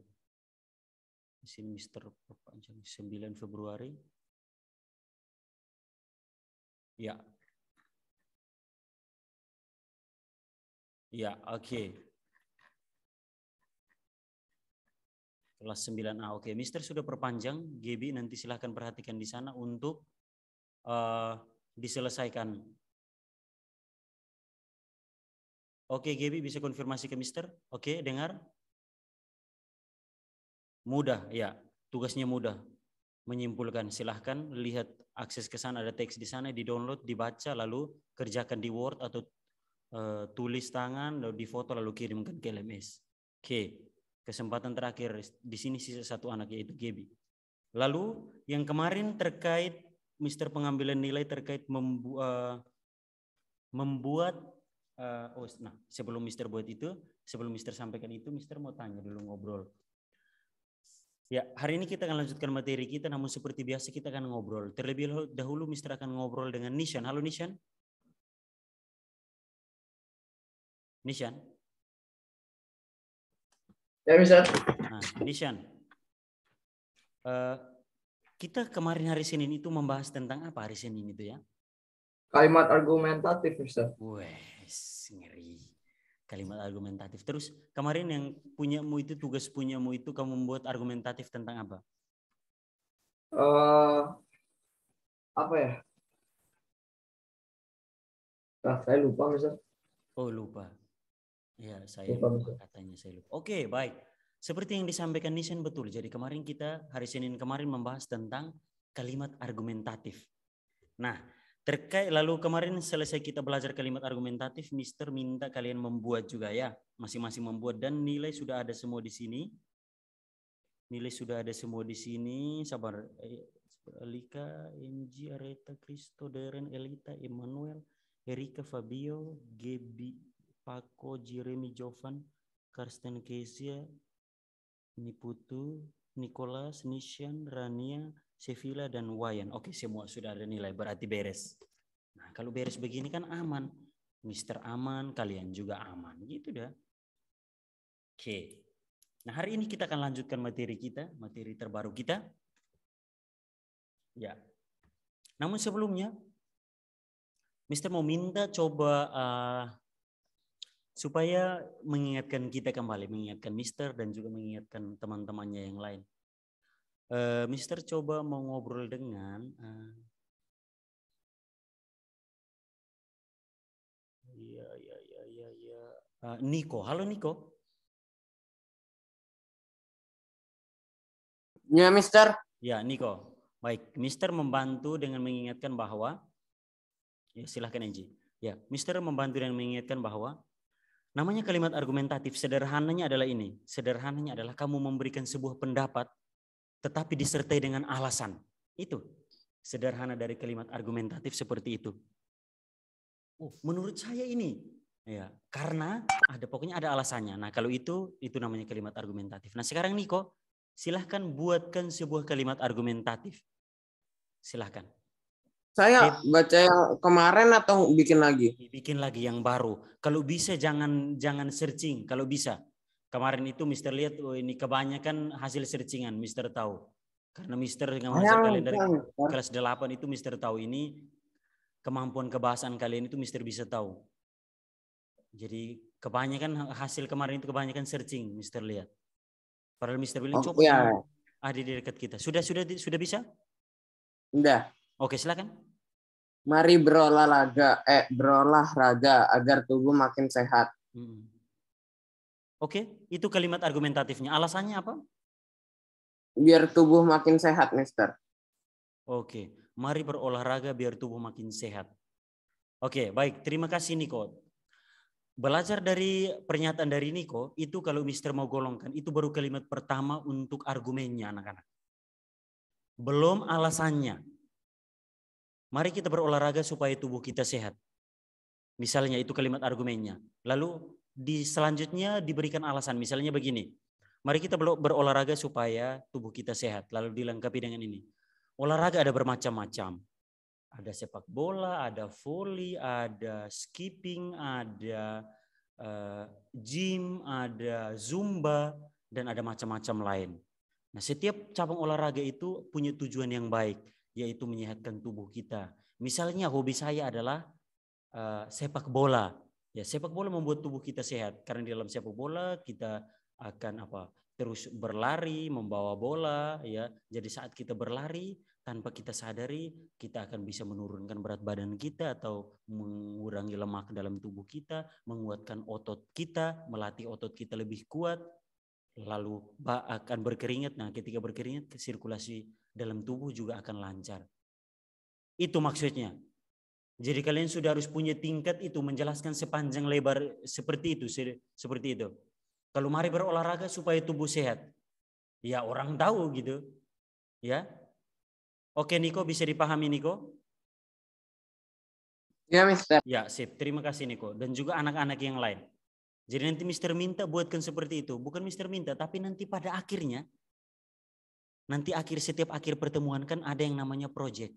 semester perpanjang 9 Februari. Ya. Ya, oke. Okay. Kelas 9A. Oke, okay. Mister sudah perpanjang. GB nanti silahkan perhatikan di sana untuk uh, diselesaikan. Oke, okay, Gaby bisa konfirmasi ke Mister. Oke, okay, dengar. Mudah, ya. Tugasnya mudah. Menyimpulkan. Silahkan lihat akses ke sana. Ada teks di sana, di-download, dibaca, lalu kerjakan di Word atau uh, tulis tangan, lalu difoto, lalu kirimkan ke LMS. Oke. Kesempatan terakhir. Di sini sisa satu anak, yaitu Gebi. Lalu yang kemarin terkait Mister pengambilan nilai terkait membu uh, membuat uh, oh nah sebelum Mister buat itu sebelum Mister sampaikan itu Mister mau tanya dulu ngobrol Ya, hari ini kita akan lanjutkan materi kita, namun seperti biasa kita akan ngobrol. Terlebih dahulu, Mister akan ngobrol dengan Nishan. Halo Nishan. Nishan. Ya, Mister. Nah, Nishan. Uh, kita kemarin hari Senin itu membahas tentang apa hari Senin itu ya? Kalimat argumentatif, Mister. Wes, ngeri kalimat argumentatif. Terus kemarin yang punyamu itu tugas punya punyamu itu kamu membuat argumentatif tentang apa? Uh, apa ya? Nah, saya lupa misal. Oh lupa. Ya saya lupa, lupa katanya saya lupa. Oke okay, baik. Seperti yang disampaikan Nisan betul. Jadi kemarin kita hari Senin kemarin membahas tentang kalimat argumentatif. Nah Terkait lalu kemarin selesai kita belajar kalimat argumentatif, Mister minta kalian membuat juga ya, masing-masing membuat dan nilai sudah ada semua di sini. Nilai sudah ada semua di sini. Sabar, eh, Alika, Enji, Areta, Kristo, Deren, Elita, Emmanuel, Erika, Fabio, Gebi, Paco, Jeremy, Jovan, Karsten, Kesia, Niputu, Nicholas, Nishan, Rania, Sevilla dan Wayan. Oke, semua sudah ada nilai, berarti beres. Nah, kalau beres begini kan aman. Mister aman, kalian juga aman. Gitu dah. Oke. Nah, hari ini kita akan lanjutkan materi kita, materi terbaru kita. Ya. Namun sebelumnya, Mister mau minta coba uh, supaya mengingatkan kita kembali, mengingatkan Mister dan juga mengingatkan teman-temannya yang lain Uh, Mister coba mau ngobrol dengan uh, ya ya ya ya ya uh, Niko. Halo Niko. Ya Mister. Ya Niko. Baik, Mister membantu dengan mengingatkan bahwa ya silahkan Enji. Ya, Mister membantu dengan mengingatkan bahwa namanya kalimat argumentatif sederhananya adalah ini. Sederhananya adalah kamu memberikan sebuah pendapat tetapi disertai dengan alasan. Itu sederhana dari kalimat argumentatif seperti itu. Oh, menurut saya ini ya karena ada pokoknya ada alasannya. Nah, kalau itu itu namanya kalimat argumentatif. Nah, sekarang Niko, silahkan buatkan sebuah kalimat argumentatif. Silahkan. Saya baca yang kemarin atau bikin lagi? Bikin lagi yang baru. Kalau bisa jangan jangan searching kalau bisa. Kemarin itu Mister lihat oh ini kebanyakan hasil searchingan Mister tahu. Karena Mister dengan hasil kalender dari kelas 8 itu Mister tahu ini kemampuan kebahasan kalian itu Mister bisa tahu. Jadi kebanyakan hasil kemarin itu kebanyakan searching Mister lihat. Padahal Mister bilang oh, ya. ada ah, di dekat kita. Sudah sudah sudah bisa? Sudah. Oke, silakan. Mari berolahraga eh berolahraga agar tubuh makin sehat. Hmm Oke, itu kalimat argumentatifnya. Alasannya apa? Biar tubuh makin sehat, Mister. Oke, mari berolahraga biar tubuh makin sehat. Oke, baik. Terima kasih Niko. Belajar dari pernyataan dari Niko, itu kalau Mister mau golongkan, itu baru kalimat pertama untuk argumennya anak-anak. Belum alasannya. Mari kita berolahraga supaya tubuh kita sehat. Misalnya itu kalimat argumennya. Lalu di selanjutnya diberikan alasan. Misalnya begini, mari kita berolahraga supaya tubuh kita sehat. Lalu dilengkapi dengan ini. Olahraga ada bermacam-macam. Ada sepak bola, ada volley, ada skipping, ada uh, gym, ada zumba, dan ada macam-macam lain. Nah, setiap cabang olahraga itu punya tujuan yang baik, yaitu menyehatkan tubuh kita. Misalnya hobi saya adalah uh, sepak bola Ya, sepak bola membuat tubuh kita sehat karena di dalam sepak bola kita akan apa? terus berlari, membawa bola ya. Jadi saat kita berlari tanpa kita sadari kita akan bisa menurunkan berat badan kita atau mengurangi lemak dalam tubuh kita, menguatkan otot kita, melatih otot kita lebih kuat lalu akan berkeringat. Nah, ketika berkeringat sirkulasi dalam tubuh juga akan lancar. Itu maksudnya. Jadi kalian sudah harus punya tingkat itu menjelaskan sepanjang lebar seperti itu seperti itu. Kalau mari berolahraga supaya tubuh sehat. Ya orang tahu gitu. Ya. Oke Niko bisa dipahami Niko? Ya Mister. Ya sip. Terima kasih Niko dan juga anak-anak yang lain. Jadi nanti Mister minta buatkan seperti itu. Bukan Mister minta tapi nanti pada akhirnya nanti akhir setiap akhir pertemuan kan ada yang namanya project.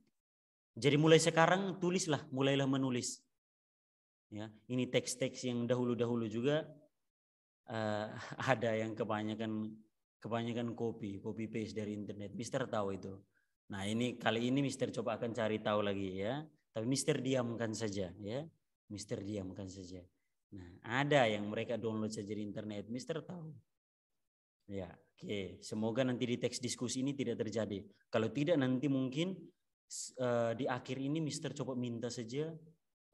Jadi mulai sekarang tulislah, mulailah menulis. Ya, ini teks-teks yang dahulu-dahulu juga uh, *laughs* ada yang kebanyakan kebanyakan copy, copy paste dari internet. Mister tahu itu. Nah, ini kali ini Mister coba akan cari tahu lagi ya. Tapi Mister diamkan saja ya. Mister diamkan saja. Nah, ada yang mereka download saja di internet. Mister tahu. Ya, oke. Okay. Semoga nanti di teks diskusi ini tidak terjadi. Kalau tidak nanti mungkin uh, di akhir ini Mister coba minta saja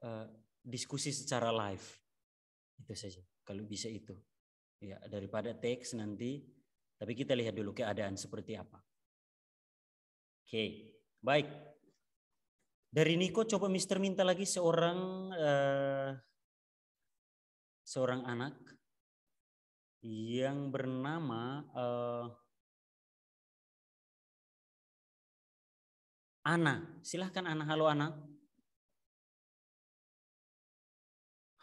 uh, diskusi secara live. Itu saja kalau bisa itu. Ya, daripada teks nanti tapi kita lihat dulu keadaan seperti apa. Oke, baik. Dari Niko coba Mister minta lagi seorang uh, seorang anak yang bernama uh, Ana, silahkan Ana. Halo Ana.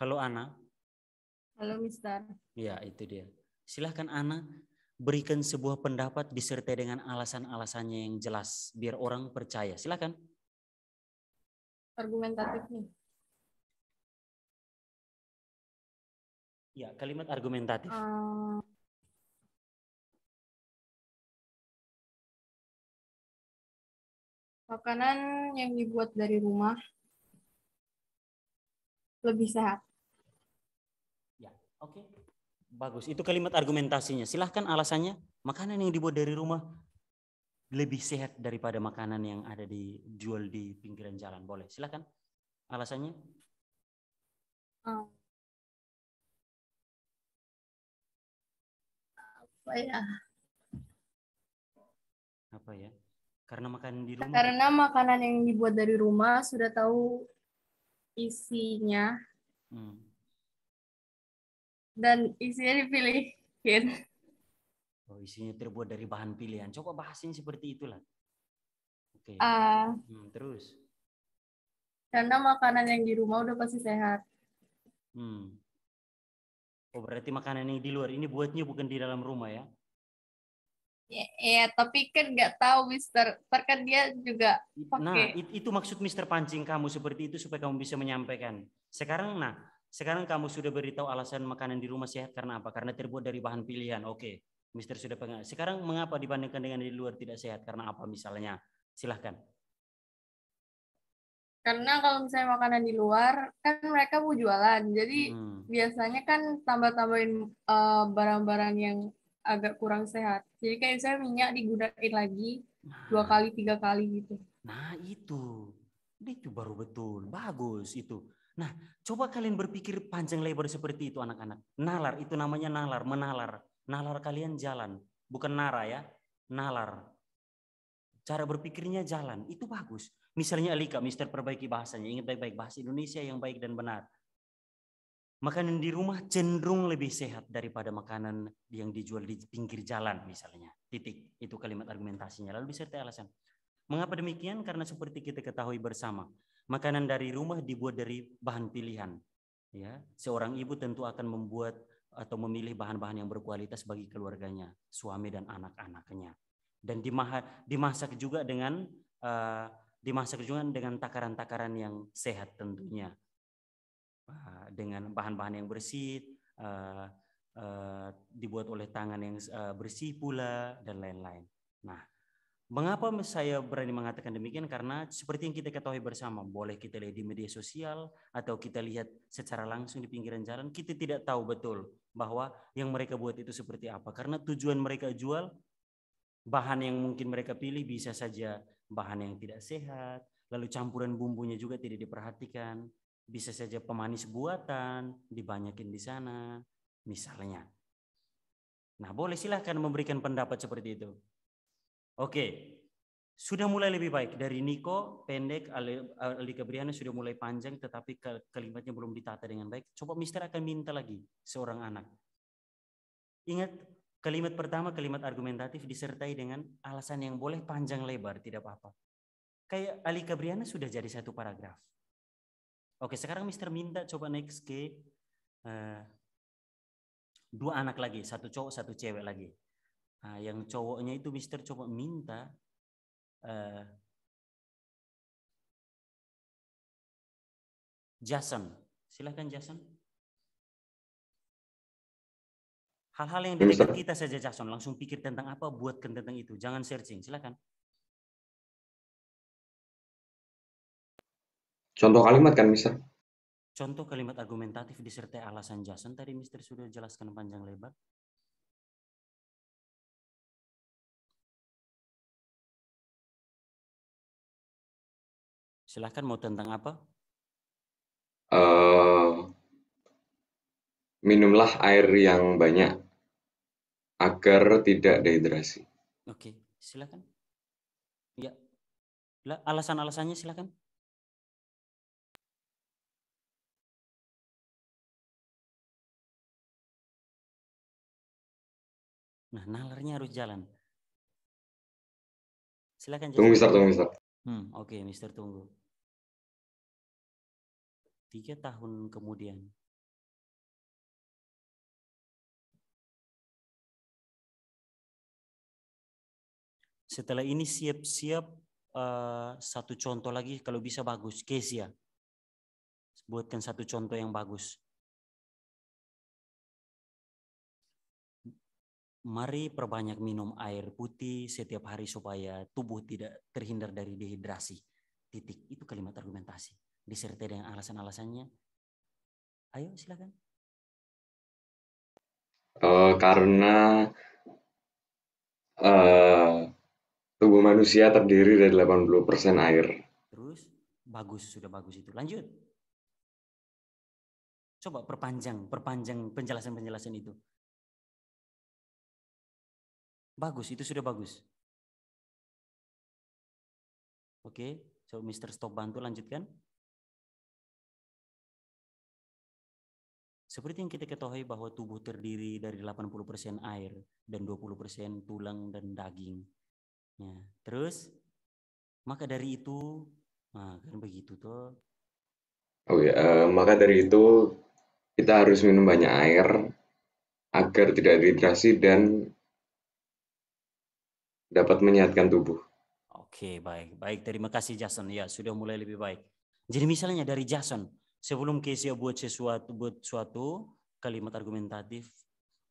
Halo Ana. Halo Mister. Ya itu dia. Silahkan Ana berikan sebuah pendapat disertai dengan alasan-alasannya yang jelas biar orang percaya. Silahkan. Argumentatif nih. Ya, kalimat argumentatif. Uh, makanan yang dibuat dari rumah lebih sehat. Ya, oke. Okay. Bagus. Itu kalimat argumentasinya. Silahkan alasannya. Makanan yang dibuat dari rumah lebih sehat daripada makanan yang ada dijual di pinggiran jalan. Boleh. Silahkan. Alasannya. Apa ya? Apa ya? Karena makanan di rumah. Karena makanan yang dibuat dari rumah sudah tahu isinya. Hmm. Dan isinya dipilihin. Oh, isinya terbuat dari bahan pilihan. Coba bahasin seperti itulah. Oke. Okay. Uh, hmm, terus. Karena makanan yang di rumah udah pasti sehat. Hmm. Oh, berarti makanan yang di luar ini buatnya bukan di dalam rumah ya? Ya, tapi kan nggak tahu Mister, Ntar kan dia juga nah, pakai. Nah, itu maksud Mister pancing kamu seperti itu supaya kamu bisa menyampaikan. Sekarang, nah, sekarang kamu sudah beritahu alasan makanan di rumah sehat karena apa? Karena terbuat dari bahan pilihan. Oke, Mister sudah pengen. Sekarang mengapa dibandingkan dengan di luar tidak sehat? Karena apa misalnya? Silahkan. Karena kalau misalnya makanan di luar, kan mereka mau jualan. Jadi hmm. biasanya kan tambah-tambahin barang eh, barang-barang yang agak kurang sehat. Jadi kayak saya minyak digunakan lagi nah. dua kali tiga kali gitu. Nah itu, itu baru betul, bagus itu. Nah coba kalian berpikir panjang lebar seperti itu anak-anak. Nalar itu namanya nalar, menalar. Nalar kalian jalan, bukan nara ya, nalar. Cara berpikirnya jalan, itu bagus. Misalnya Alika, Mister perbaiki bahasanya, ingat baik-baik bahasa Indonesia yang baik dan benar makanan di rumah cenderung lebih sehat daripada makanan yang dijual di pinggir jalan misalnya. Titik. Itu kalimat argumentasinya. Lalu disertai alasan. Mengapa demikian? Karena seperti kita ketahui bersama, makanan dari rumah dibuat dari bahan pilihan. Ya, seorang ibu tentu akan membuat atau memilih bahan-bahan yang berkualitas bagi keluarganya, suami dan anak-anaknya. Dan dimasak juga dengan uh, dimasak juga dengan takaran-takaran yang sehat tentunya dengan bahan-bahan yang bersih, uh, uh, dibuat oleh tangan yang uh, bersih pula dan lain-lain. Nah, mengapa saya berani mengatakan demikian? Karena seperti yang kita ketahui bersama, boleh kita lihat di media sosial atau kita lihat secara langsung di pinggiran jalan, kita tidak tahu betul bahwa yang mereka buat itu seperti apa. Karena tujuan mereka jual bahan yang mungkin mereka pilih bisa saja bahan yang tidak sehat, lalu campuran bumbunya juga tidak diperhatikan, bisa saja pemanis buatan dibanyakin di sana misalnya. Nah, boleh silahkan memberikan pendapat seperti itu. Oke, sudah mulai lebih baik dari Niko pendek, Ali Kebriana sudah mulai panjang, tetapi kalimatnya belum ditata dengan baik. Coba Mister akan minta lagi seorang anak. Ingat kalimat pertama kalimat argumentatif disertai dengan alasan yang boleh panjang lebar tidak apa-apa. Kayak Ali Kebriana sudah jadi satu paragraf. Oke, sekarang Mister minta coba next ke uh, dua anak lagi, satu cowok, satu cewek lagi. Nah, yang cowoknya itu Mister coba minta uh, Jason. Silahkan Jason. Hal-hal yang iya, dari kita saja Jason, langsung pikir tentang apa, buatkan tentang itu. Jangan searching, silahkan. Contoh kalimat kan, Mister? Contoh kalimat argumentatif disertai alasan Jason tadi Mister sudah jelaskan panjang lebar. Silahkan mau tentang apa? Uh, minumlah air yang banyak agar tidak dehidrasi. Oke, silakan. Ya, alasan-alasannya silakan. Nah, nalarnya harus jalan. Silakan. Tunggu, Mister. Tunggu, Mister. Hmm, Oke, okay, Mister tunggu. Tiga tahun kemudian. Setelah ini siap-siap uh, satu contoh lagi kalau bisa bagus, Kesia. Buatkan satu contoh yang bagus. Mari perbanyak minum air putih setiap hari supaya tubuh tidak terhindar dari dehidrasi. Titik. Itu kalimat argumentasi. Disertai dengan alasan-alasannya. Ayo silakan. Uh, karena uh, tubuh manusia terdiri dari 80% air. Terus bagus sudah bagus itu. Lanjut. Coba perpanjang, perpanjang penjelasan-penjelasan itu. Bagus, itu sudah bagus. Oke, so Mr. Stop bantu lanjutkan. Seperti yang kita ketahui bahwa tubuh terdiri dari 80% air dan 20% tulang dan daging. Ya, terus maka dari itu, nah kan begitu tuh. Oke, okay, uh, ya, eh, maka dari itu kita harus minum banyak air agar tidak dehidrasi dan dapat menyehatkan tubuh. Oke, baik. Baik, terima kasih Jason. Ya, sudah mulai lebih baik. Jadi misalnya dari Jason, sebelum Kesia buat sesuatu buat suatu kalimat argumentatif.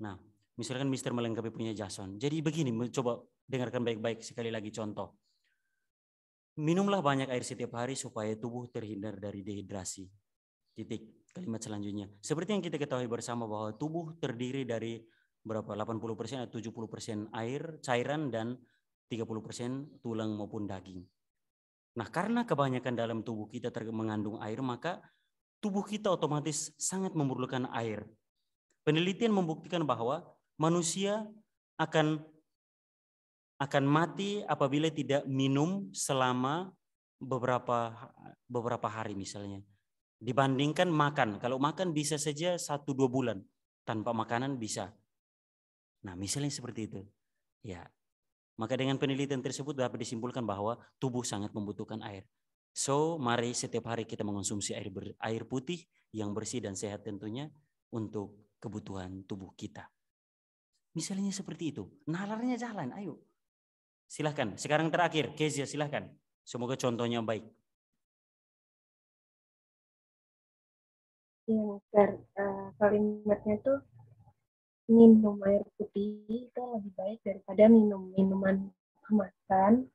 Nah, misalkan Mister melengkapi punya Jason. Jadi begini, coba dengarkan baik-baik sekali lagi contoh. Minumlah banyak air setiap hari supaya tubuh terhindar dari dehidrasi. Titik. Kalimat selanjutnya. Seperti yang kita ketahui bersama bahwa tubuh terdiri dari berapa 80% persen atau 70% persen air, cairan dan 30% persen tulang maupun daging. Nah, karena kebanyakan dalam tubuh kita mengandung air, maka tubuh kita otomatis sangat memerlukan air. Penelitian membuktikan bahwa manusia akan akan mati apabila tidak minum selama beberapa beberapa hari misalnya. Dibandingkan makan, kalau makan bisa saja satu dua bulan tanpa makanan bisa. Nah, misalnya seperti itu. Ya. Maka dengan penelitian tersebut dapat disimpulkan bahwa tubuh sangat membutuhkan air. So, mari setiap hari kita mengonsumsi air ber, air putih yang bersih dan sehat tentunya untuk kebutuhan tubuh kita. Misalnya seperti itu. Nalarnya jalan, ayo. Silahkan. Sekarang terakhir, Kezia silahkan. Semoga contohnya baik. Iya, Uh, kalimatnya tuh minum air putih itu lebih baik daripada minum minuman kemasan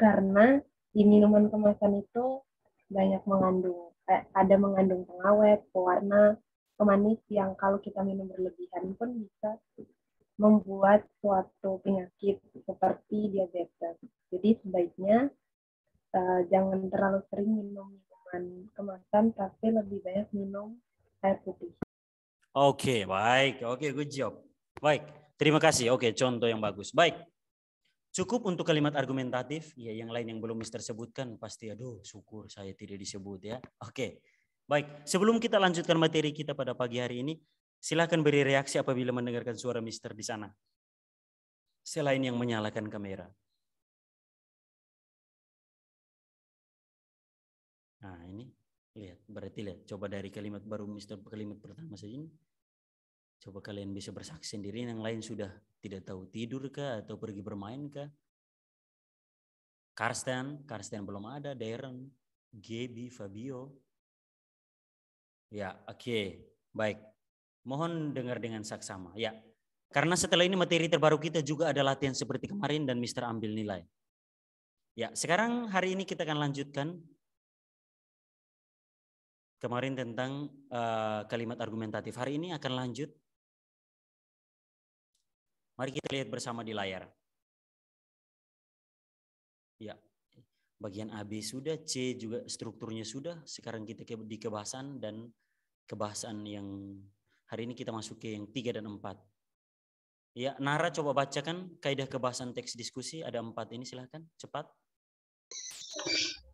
karena di minuman kemasan itu banyak mengandung eh, ada mengandung pengawet, pewarna, pemanis yang kalau kita minum berlebihan pun bisa membuat suatu penyakit seperti diabetes. Jadi sebaiknya uh, jangan terlalu sering minum minuman kemasan, tapi lebih banyak minum air putih. Oke, okay, baik. Oke, okay, good job. Baik, terima kasih. Oke, okay, contoh yang bagus. Baik. Cukup untuk kalimat argumentatif. Ya, yang lain yang belum Mister sebutkan pasti aduh, syukur saya tidak disebut ya. Oke. Baik, sebelum kita lanjutkan materi kita pada pagi hari ini, silahkan beri reaksi apabila mendengarkan suara Mister di sana. Selain yang menyalakan kamera. Nah, ini Lihat, berarti lihat. Coba dari kalimat baru Mister kalimat pertama saja ini. Coba kalian bisa bersaksi sendiri yang lain sudah tidak tahu tidur kah atau pergi bermain kah? Karsten, Karsten belum ada, Darren, Gaby, Fabio. Ya, oke. Okay. Baik. Mohon dengar dengan saksama. Ya. Karena setelah ini materi terbaru kita juga ada latihan seperti kemarin dan Mister ambil nilai. Ya, sekarang hari ini kita akan lanjutkan kemarin tentang uh, kalimat argumentatif. Hari ini akan lanjut. Mari kita lihat bersama di layar. Ya, bagian AB sudah, C juga strukturnya sudah. Sekarang kita ke, di kebahasan dan kebahasan yang hari ini kita masuk ke yang tiga dan empat. Ya, Nara coba bacakan kaidah kebahasan teks diskusi ada empat ini silahkan cepat.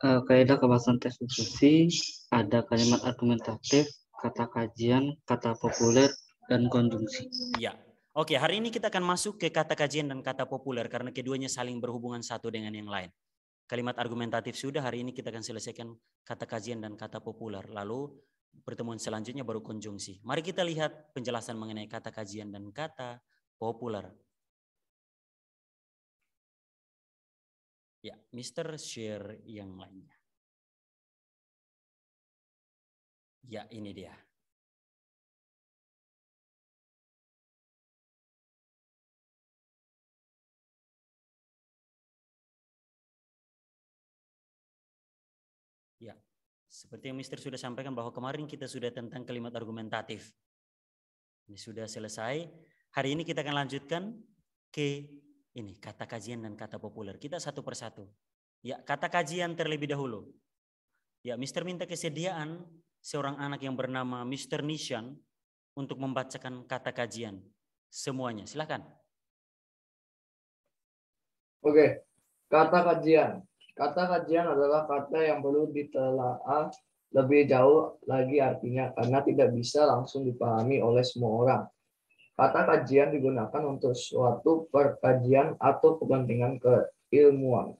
Uh, kaidah kebahasan teks diskusi ada kalimat argumentatif, kata kajian, kata populer, dan konjungsi. Ya. Oke, hari ini kita akan masuk ke kata kajian dan kata populer karena keduanya saling berhubungan satu dengan yang lain. Kalimat argumentatif sudah, hari ini kita akan selesaikan kata kajian dan kata populer. Lalu pertemuan selanjutnya baru konjungsi. Mari kita lihat penjelasan mengenai kata kajian dan kata populer. Ya, Mr. Share yang lainnya. Ya, ini dia. Ya, seperti yang Mister sudah sampaikan bahwa kemarin kita sudah tentang kalimat argumentatif. Ini sudah selesai. Hari ini kita akan lanjutkan ke ini kata kajian dan kata populer. Kita satu persatu. Ya, kata kajian terlebih dahulu. Ya, Mister minta kesediaan seorang anak yang bernama Mr. Nishan untuk membacakan kata kajian semuanya. Silakan. Oke, kata kajian. Kata kajian adalah kata yang perlu ditelaah lebih jauh lagi artinya karena tidak bisa langsung dipahami oleh semua orang. Kata kajian digunakan untuk suatu perkajian atau kepentingan keilmuan.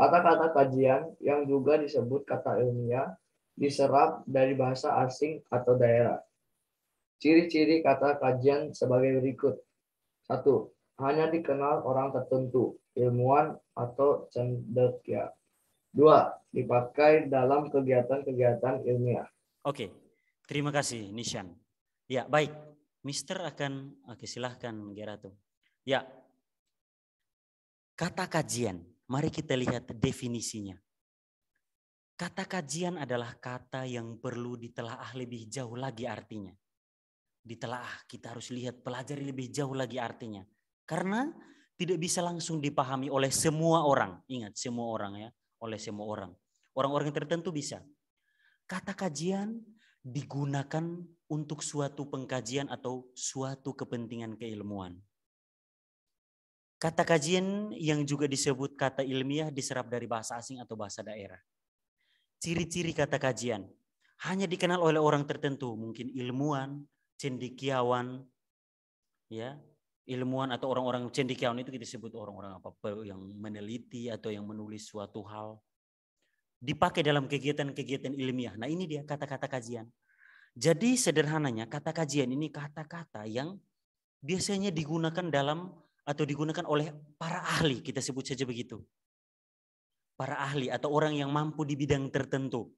Kata-kata kajian yang juga disebut kata ilmiah diserap dari bahasa asing atau daerah. Ciri-ciri kata kajian sebagai berikut. satu Hanya dikenal orang tertentu, ilmuwan atau cendekia. dua Dipakai dalam kegiatan-kegiatan ilmiah. Oke, terima kasih Nishan. Ya, baik. Mister akan, oke silahkan Gerato. Ya, kata kajian, mari kita lihat definisinya. Kata kajian adalah kata yang perlu ditelaah lebih jauh lagi artinya. Ditelaah kita harus lihat pelajari lebih jauh lagi artinya. Karena tidak bisa langsung dipahami oleh semua orang. Ingat semua orang ya, oleh semua orang. Orang-orang tertentu bisa. Kata kajian digunakan untuk suatu pengkajian atau suatu kepentingan keilmuan. Kata kajian yang juga disebut kata ilmiah diserap dari bahasa asing atau bahasa daerah ciri-ciri kata kajian. Hanya dikenal oleh orang tertentu, mungkin ilmuwan, cendikiawan, ya ilmuwan atau orang-orang cendikiawan itu kita sebut orang-orang apa yang meneliti atau yang menulis suatu hal dipakai dalam kegiatan-kegiatan ilmiah. Nah ini dia kata-kata kajian. Jadi sederhananya kata kajian ini kata-kata yang biasanya digunakan dalam atau digunakan oleh para ahli kita sebut saja begitu para ahli atau orang yang mampu di bidang tertentu.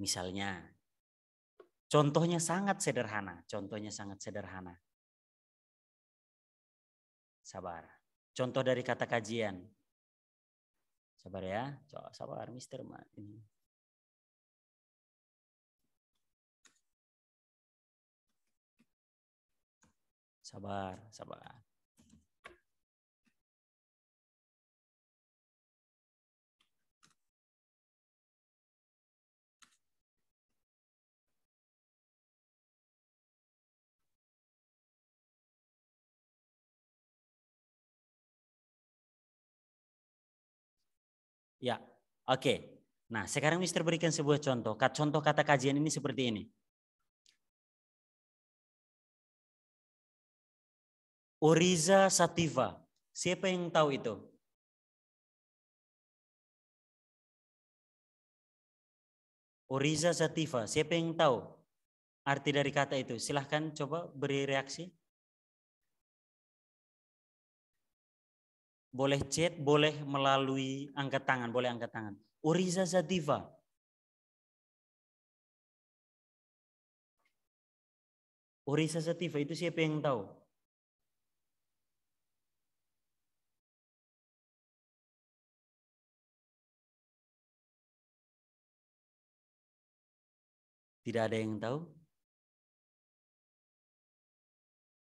Misalnya, contohnya sangat sederhana, contohnya sangat sederhana. Sabar. Contoh dari kata kajian. Sabar ya, sabar Mister ini. Sabar, sabar. Ya, oke. Nah, sekarang Mister berikan sebuah contoh. Contoh kata kajian ini seperti ini. Oriza Sativa. Siapa yang tahu itu? Oriza Sativa. Siapa yang tahu arti dari kata itu? Silahkan coba beri reaksi. boleh chat, boleh melalui angkat tangan, boleh angkat tangan. Uriza Zativa. Uriza Zativa itu siapa yang tahu? Tidak ada yang tahu?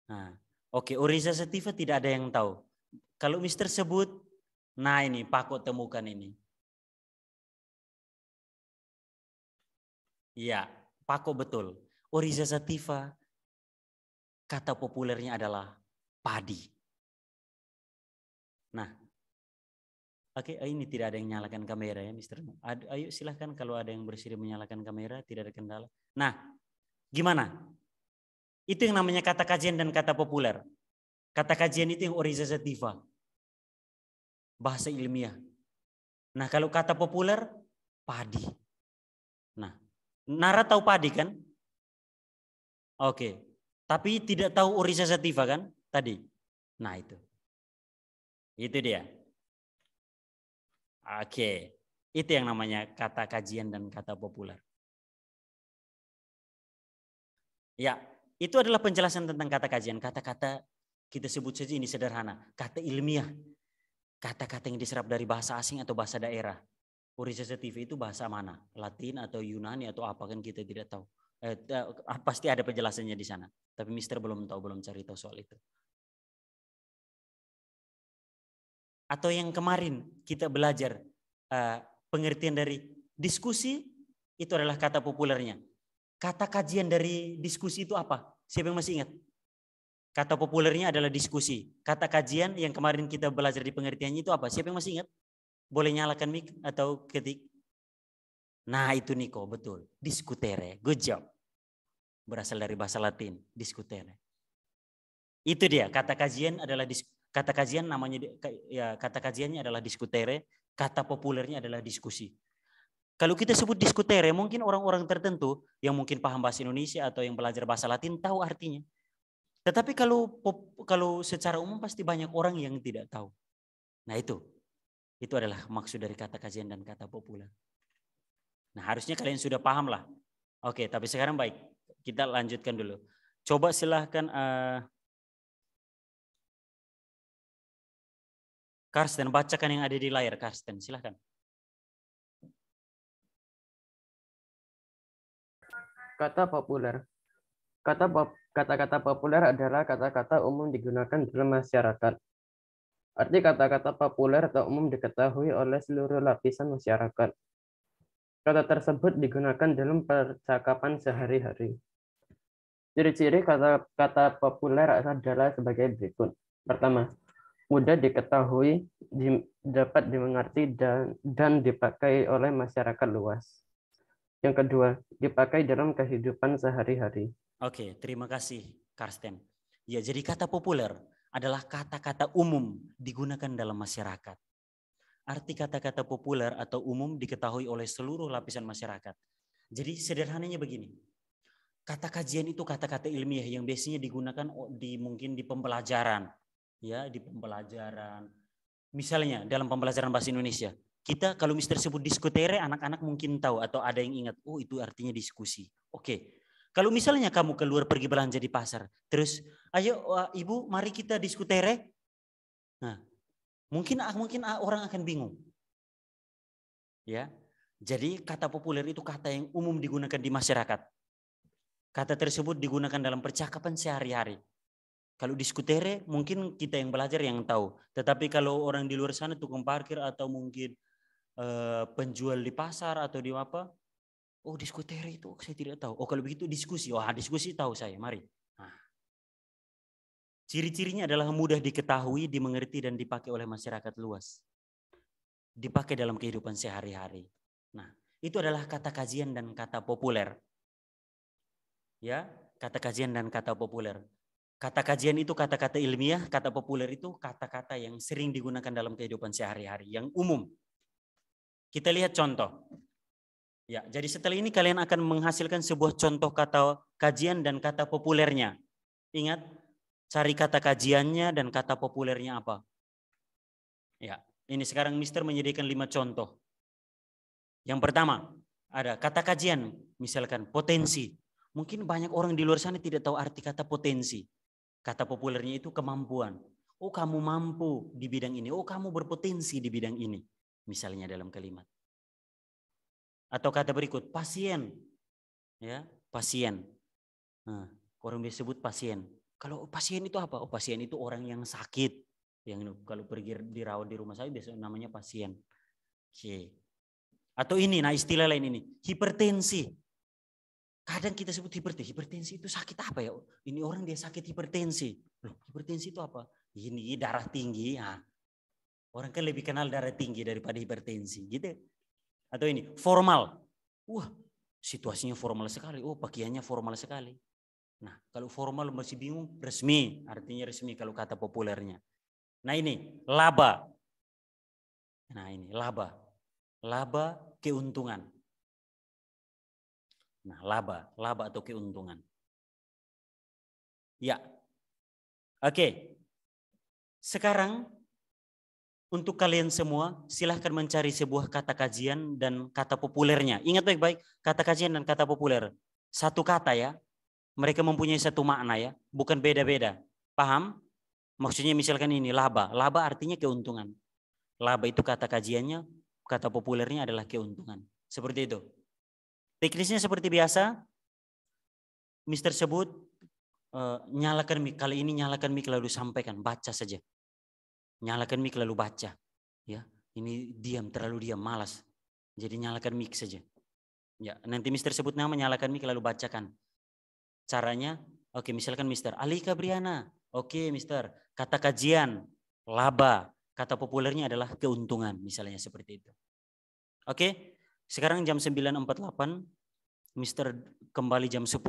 Nah, oke, Uriza Sativa tidak ada yang tahu. Kalau mis tersebut, nah ini Pakok temukan ini. Ya, Pakok betul. Oriza oh, sativa, kata populernya adalah padi. Nah, Oke, oh, ini tidak ada yang nyalakan kamera ya, Mister. Ayo silahkan kalau ada yang bersedia menyalakan kamera, tidak ada kendala. Nah, gimana? Itu yang namanya kata kajian dan kata populer. Kata kajian itu yang sativa bahasa ilmiah. Nah, kalau kata populer padi. Nah, Nara tahu padi kan? Oke. Tapi tidak tahu Orisa sativa kan tadi? Nah, itu. Itu dia. Oke. Itu yang namanya kata kajian dan kata populer. Ya, itu adalah penjelasan tentang kata kajian. Kata-kata kita sebut saja ini sederhana. Kata ilmiah kata-kata yang diserap dari bahasa asing atau bahasa daerah. TV itu bahasa mana? Latin atau Yunani atau apa kan kita tidak tahu. Eh, ah, pasti ada penjelasannya di sana. Tapi Mister belum tahu, belum cari tahu soal itu. Atau yang kemarin kita belajar eh, pengertian dari diskusi itu adalah kata populernya. Kata kajian dari diskusi itu apa? Siapa yang masih ingat? Kata populernya adalah diskusi. Kata kajian yang kemarin kita belajar di pengertiannya itu apa? Siapa yang masih ingat? Boleh nyalakan mic atau ketik? Nah itu Niko, betul. Discutere, good job. Berasal dari bahasa Latin, discutere. Itu dia, kata kajian adalah kata kajian namanya ya, kata kajiannya adalah diskutere, kata populernya adalah diskusi. Kalau kita sebut diskutere, mungkin orang-orang tertentu yang mungkin paham bahasa Indonesia atau yang belajar bahasa Latin tahu artinya. Tetapi kalau kalau secara umum pasti banyak orang yang tidak tahu. Nah itu, itu adalah maksud dari kata kajian dan kata populer. Nah harusnya kalian sudah paham lah. Oke, tapi sekarang baik. Kita lanjutkan dulu. Coba silahkan uh, Karsten, bacakan yang ada di layar. Karsten, silahkan. Kata populer. Kata pop Kata-kata populer adalah kata-kata umum digunakan dalam masyarakat. Arti kata-kata populer atau umum diketahui oleh seluruh lapisan masyarakat. Kata tersebut digunakan dalam percakapan sehari-hari. Ciri-ciri kata-kata populer adalah sebagai berikut. Pertama, mudah diketahui, di, dapat dimengerti, dan, dan dipakai oleh masyarakat luas. Yang kedua, dipakai dalam kehidupan sehari-hari. Oke, terima kasih Karsten. Ya, jadi kata populer adalah kata-kata umum digunakan dalam masyarakat. Arti kata-kata populer atau umum diketahui oleh seluruh lapisan masyarakat. Jadi sederhananya begini. Kata kajian itu kata-kata ilmiah yang biasanya digunakan di mungkin di pembelajaran, ya, di pembelajaran. Misalnya dalam pembelajaran bahasa Indonesia, kita kalau mister sebut diskutere anak-anak mungkin tahu atau ada yang ingat, oh itu artinya diskusi. Oke, kalau misalnya kamu keluar pergi belanja di pasar, terus ayo uh, ibu mari kita diskutere. Nah, mungkin ah, mungkin ah, orang akan bingung. Ya. Jadi kata populer itu kata yang umum digunakan di masyarakat. Kata tersebut digunakan dalam percakapan sehari-hari. Kalau diskutere mungkin kita yang belajar yang tahu. Tetapi kalau orang di luar sana tukang parkir atau mungkin uh, penjual di pasar atau di apa, Oh diskuter itu saya tidak tahu. Oh kalau begitu diskusi. Wah oh, ah, diskusi tahu saya, mari. Nah. Ciri-cirinya adalah mudah diketahui, dimengerti, dan dipakai oleh masyarakat luas. Dipakai dalam kehidupan sehari-hari. Nah, itu adalah kata kajian dan kata populer. Ya, kata kajian dan kata populer. Kata kajian itu kata-kata ilmiah, kata populer itu kata-kata yang sering digunakan dalam kehidupan sehari-hari, yang umum. Kita lihat contoh. Ya, jadi setelah ini kalian akan menghasilkan sebuah contoh kata kajian dan kata populernya. Ingat, cari kata kajiannya dan kata populernya apa. Ya, ini sekarang Mister menyediakan lima contoh. Yang pertama, ada kata kajian, misalkan potensi. Mungkin banyak orang di luar sana tidak tahu arti kata potensi. Kata populernya itu kemampuan. Oh, kamu mampu di bidang ini. Oh, kamu berpotensi di bidang ini. Misalnya dalam kalimat. Atau kata berikut, pasien. Ya, pasien. Nah, orang biasa sebut pasien. Kalau pasien itu apa? Oh, pasien itu orang yang sakit. Yang kalau pergi dirawat di rumah sakit biasanya namanya pasien. Oke. Atau ini, nah istilah lain ini, hipertensi. Kadang kita sebut hipertensi, hipertensi itu sakit apa ya? Ini orang dia sakit hipertensi. Loh, hipertensi itu apa? Ini darah tinggi. Nah, orang kan lebih kenal darah tinggi daripada hipertensi, gitu. Atau ini formal. Wah, situasinya formal sekali. Oh, pakaiannya formal sekali. Nah, kalau formal masih bingung, resmi. Artinya resmi kalau kata populernya. Nah, ini laba. Nah, ini laba. Laba keuntungan. Nah, laba, laba atau keuntungan. Ya. Oke. Sekarang untuk kalian semua, silahkan mencari sebuah kata kajian dan kata populernya. Ingat baik-baik, kata kajian dan kata populer. Satu kata ya, mereka mempunyai satu makna ya, bukan beda-beda. Paham? Maksudnya misalkan ini, laba. Laba artinya keuntungan. Laba itu kata kajiannya, kata populernya adalah keuntungan. Seperti itu. Teknisnya seperti biasa, Mister sebut, eh, nyalakan mik. Kali ini nyalakan mic lalu sampaikan, baca saja. Nyalakan mic lalu baca. Ya, ini diam, terlalu diam, malas. Jadi nyalakan mic saja. Ya, nanti Mister sebut nama, nyalakan mic lalu bacakan. Caranya, oke okay, misalkan Mister, Ali Kabriana, Oke okay, Mister, kata kajian, laba. Kata populernya adalah keuntungan, misalnya seperti itu. Oke, okay? sekarang jam 9.48, Mister kembali jam 10,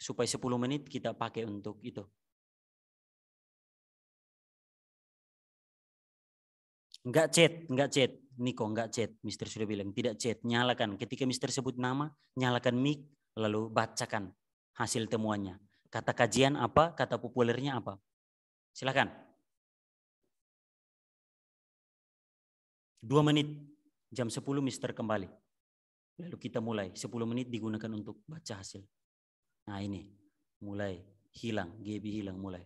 supaya 10 menit kita pakai untuk itu. Enggak chat, enggak chat. Niko enggak chat. Mister sudah bilang tidak chat. Nyalakan. Ketika Mister sebut nama, nyalakan mic lalu bacakan hasil temuannya. Kata kajian apa, kata populernya apa. Silakan. Dua menit, jam 10 Mister kembali. Lalu kita mulai, 10 menit digunakan untuk baca hasil. Nah ini, mulai hilang, GB hilang mulai.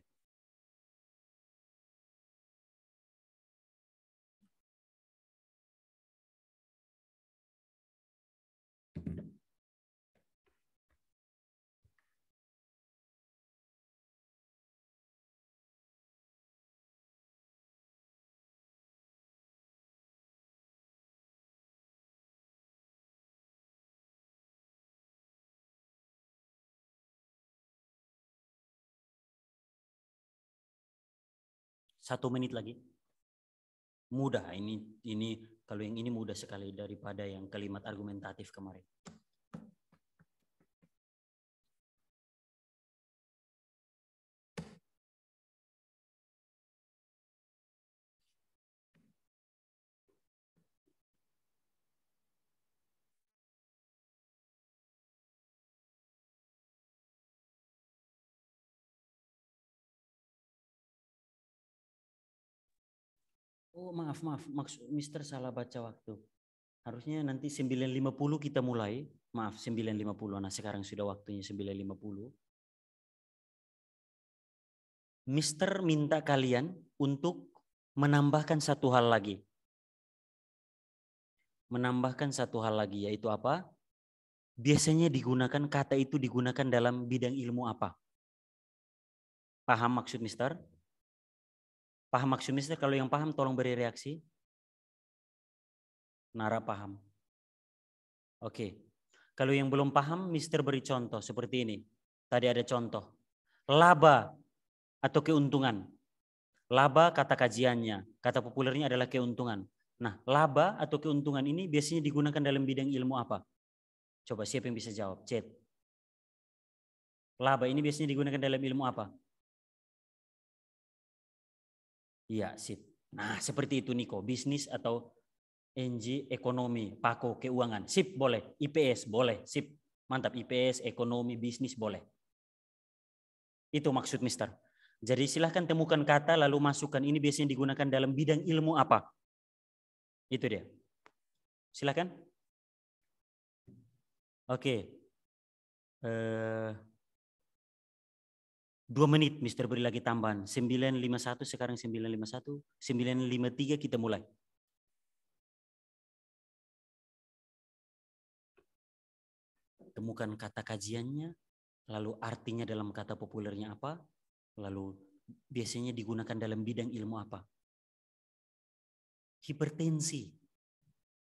Satu menit lagi. Mudah ini ini kalau yang ini mudah sekali daripada yang kalimat argumentatif kemarin. Oh maaf maaf maksud Mister salah baca waktu. Harusnya nanti 9.50 kita mulai. Maaf 9.50. Nah sekarang sudah waktunya 9.50. Mister minta kalian untuk menambahkan satu hal lagi. Menambahkan satu hal lagi yaitu apa? Biasanya digunakan kata itu digunakan dalam bidang ilmu apa? Paham maksud Mister? Paham maksimisnya kalau yang paham tolong beri reaksi. Nara paham. Oke. Kalau yang belum paham, Mister beri contoh seperti ini. Tadi ada contoh. Laba atau keuntungan. Laba kata kajiannya, kata populernya adalah keuntungan. Nah, laba atau keuntungan ini biasanya digunakan dalam bidang ilmu apa? Coba siapa yang bisa jawab? Chat. Laba ini biasanya digunakan dalam ilmu apa? Iya, sip. Nah, seperti itu Niko, bisnis atau NG ekonomi, Pako keuangan. Sip, boleh. IPS boleh. Sip. Mantap, IPS, ekonomi, bisnis boleh. Itu maksud Mister. Jadi silahkan temukan kata lalu masukkan. Ini biasanya digunakan dalam bidang ilmu apa? Itu dia. Silahkan. Oke. Okay. Uh, eh, Dua menit Mister beri lagi tambahan. 951 sekarang 951, 953 kita mulai. Temukan kata kajiannya, lalu artinya dalam kata populernya apa, lalu biasanya digunakan dalam bidang ilmu apa. Hipertensi.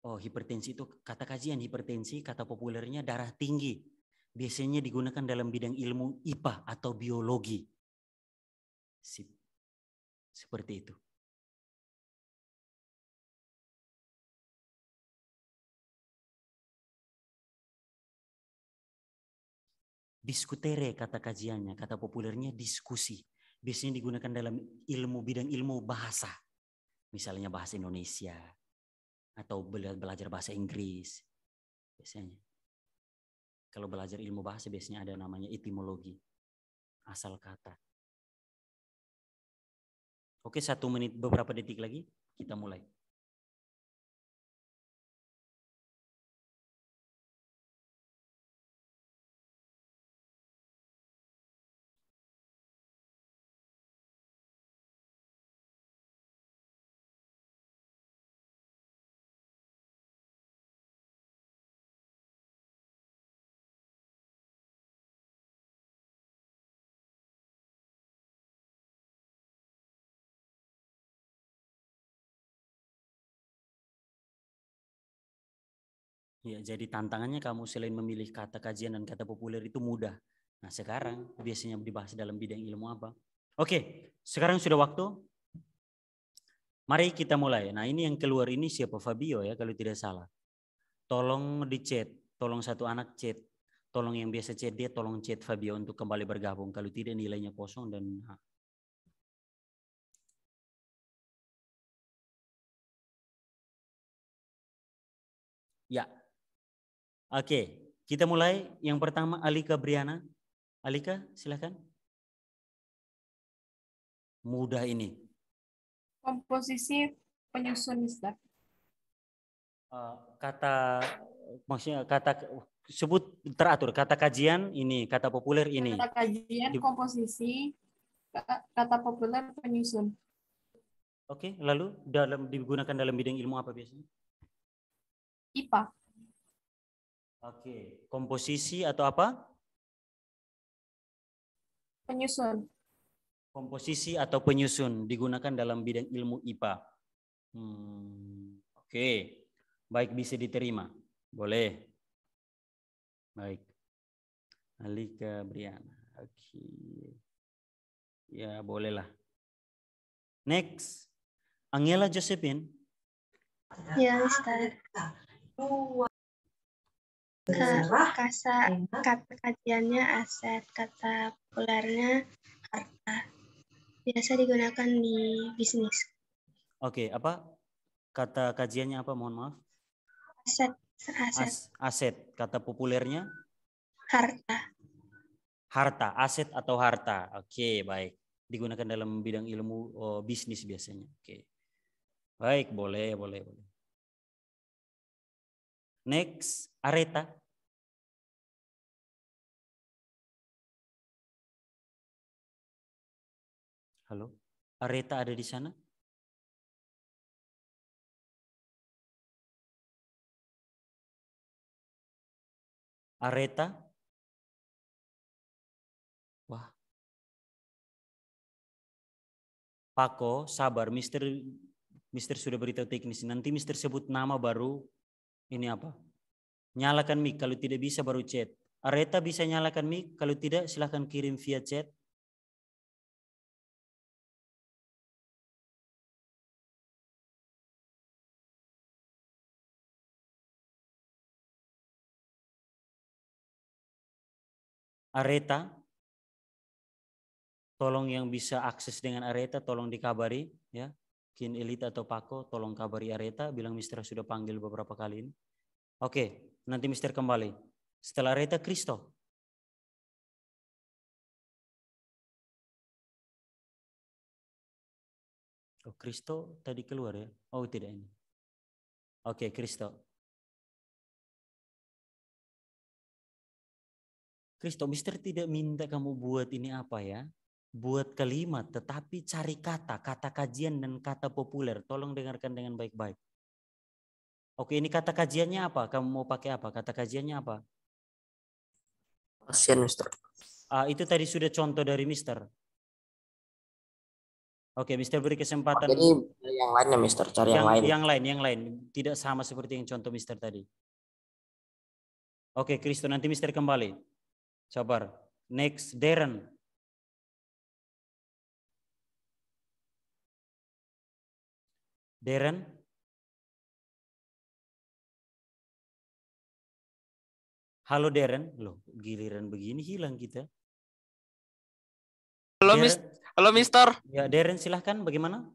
Oh, hipertensi itu kata kajian hipertensi, kata populernya darah tinggi biasanya digunakan dalam bidang ilmu IPA atau biologi. Sip. Seperti itu. Diskutere kata kajiannya, kata populernya diskusi. Biasanya digunakan dalam ilmu bidang ilmu bahasa. Misalnya bahasa Indonesia atau belajar bahasa Inggris biasanya. Kalau belajar ilmu bahasa biasanya ada namanya etimologi, asal kata. Oke, satu menit beberapa detik lagi kita mulai. Ya, jadi tantangannya kamu selain memilih kata kajian dan kata populer itu mudah. Nah, sekarang biasanya dibahas dalam bidang ilmu apa? Oke, sekarang sudah waktu. Mari kita mulai. Nah, ini yang keluar ini siapa Fabio ya kalau tidak salah. Tolong dicet tolong satu anak chat. Tolong yang biasa chat dia tolong chat Fabio untuk kembali bergabung. Kalau tidak nilainya kosong dan Ya, Oke, kita mulai. Yang pertama Alika Briana. Alika, silakan. Mudah ini. Komposisi penyusun Ustaz. Eh, kata maksudnya kata sebut teratur kata kajian ini kata populer ini kata kajian komposisi kata populer penyusun oke lalu dalam digunakan dalam bidang ilmu apa biasanya IPA Oke, komposisi atau apa? Penyusun. Komposisi atau penyusun digunakan dalam bidang ilmu IPA. Hmm, Oke, baik bisa diterima. Boleh. Baik. Alika Briana. Oke. Ya, bolehlah. Next. Angela Josephine. Ya, Ustaz. Dua. Zarah, kasa, kata kajiannya aset, kata populernya harta. Biasa digunakan di bisnis. Oke, apa kata kajiannya apa? Mohon maaf. Aset, aset. As, aset, kata populernya? Harta. Harta, aset atau harta. Oke, baik. Digunakan dalam bidang ilmu oh, bisnis biasanya. Oke. Baik, boleh, boleh, boleh. Next, Areta. Halo, Areta ada di sana? Areta? Wah. Pako, sabar. Mister, Mister sudah beritahu teknis. Nanti Mister sebut nama baru ini apa? Nyalakan mic kalau tidak bisa baru chat. Areta bisa nyalakan mic kalau tidak silahkan kirim via chat. Areta, tolong yang bisa akses dengan Areta, tolong dikabari, ya kin Elite atau Pako, tolong kabari Areta, bilang Mister sudah panggil beberapa kali ini. Oke, nanti Mister kembali. Setelah Areta, Kristo. Oh, Kristo tadi keluar ya? Oh, tidak ini. Oke, Kristo. Kristo, Mister tidak minta kamu buat ini apa ya? buat kalimat, tetapi cari kata, kata kajian dan kata populer. Tolong dengarkan dengan baik-baik. Oke, ini kata kajiannya apa? Kamu mau pakai apa? Kata kajiannya apa? Pasien, Mister. Uh, itu tadi sudah contoh dari Mister. Oke, Mister beri kesempatan. Jadi yang lainnya, Mister. Cari yang, yang lain. Yang lain, yang lain. Tidak sama seperti yang contoh Mister tadi. Oke, Kristo. Nanti Mister kembali. Sabar. Next, Darren. Darren? Halo Darren, loh giliran begini hilang kita. Halo Mister, Mis, halo Mister. Ya Darren silahkan, bagaimana?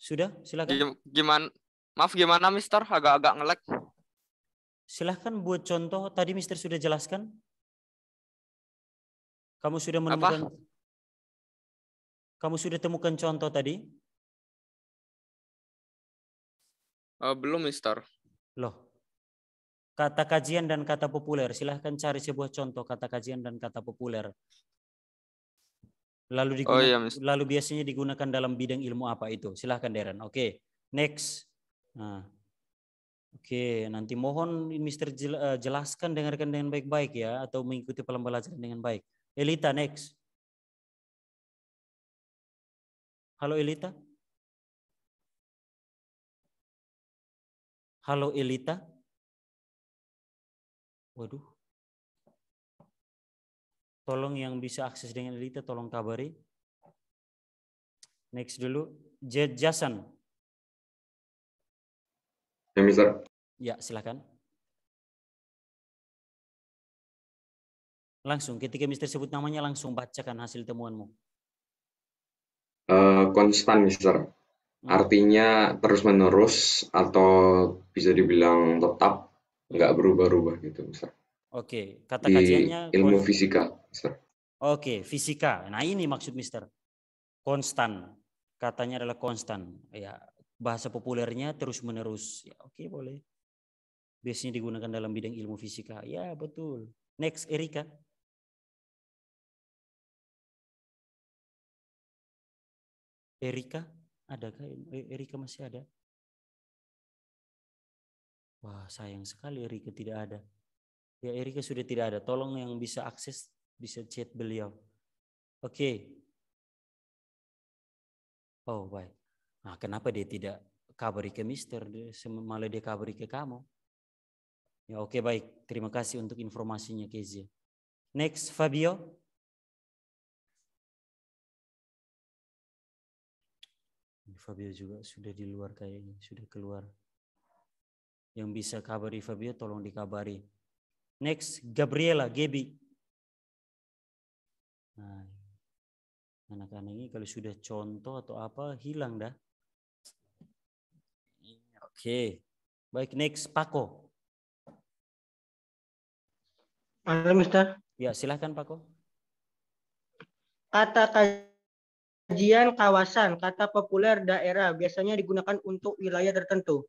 Sudah, silahkan. Gimana? Maaf gimana Mister, agak-agak ngelek. Silahkan buat contoh. Tadi Mister sudah jelaskan. Kamu sudah menemukan. Apa? Kamu sudah temukan contoh tadi? Uh, belum, Mister. Loh. Kata kajian dan kata populer. Silahkan cari sebuah contoh kata kajian dan kata populer. Lalu digunakan, oh, iya, lalu biasanya digunakan dalam bidang ilmu apa itu? Silahkan Darren. Oke, okay. next. Nah. Oke, okay. nanti mohon Mister eh, jelaskan dengarkan dengan baik-baik ya atau mengikuti pelan-pelan dengan baik. Elita next. Halo Elita. Halo Elita. Waduh. Tolong yang bisa akses dengan Elita tolong kabari. Next dulu Jason. Ya, Mister. Ya, silakan. Langsung ketika Mister sebut namanya langsung bacakan hasil temuanmu. Uh, konstan, Mister. Hmm. Artinya terus-menerus atau bisa dibilang tetap, nggak berubah-ubah gitu, Mister. Oke, kata Di kajiannya ilmu kon- fisika, Mister. Oke, fisika. Nah, ini maksud Mister. Konstan. Katanya adalah konstan. Ya, bahasa populernya terus-menerus. Ya, oke, boleh. Biasanya digunakan dalam bidang ilmu fisika. Ya, betul. Next, Erika. Erika? Adakah e-, Erika masih ada? Wah, sayang sekali Erika tidak ada. Ya, Erika sudah tidak ada. Tolong yang bisa akses bisa chat beliau. Oke. Okay. Oh, baik. Nah, kenapa dia tidak kabari ke Mister, malah dia kabari ke kamu? Ya, oke okay, baik. Terima kasih untuk informasinya, Kezia. Next, Fabio. Fabio juga sudah di luar kayaknya, sudah keluar. Yang bisa kabari Fabio tolong dikabari. Next, Gabriela, Gebi. Nah, anak-anak ini kalau sudah contoh atau apa hilang dah. Oke. Okay. Baik, next Pako. Halo, Mister? Ya, silahkan Pako. Kata Kajian kawasan, kata populer daerah, biasanya digunakan untuk wilayah tertentu.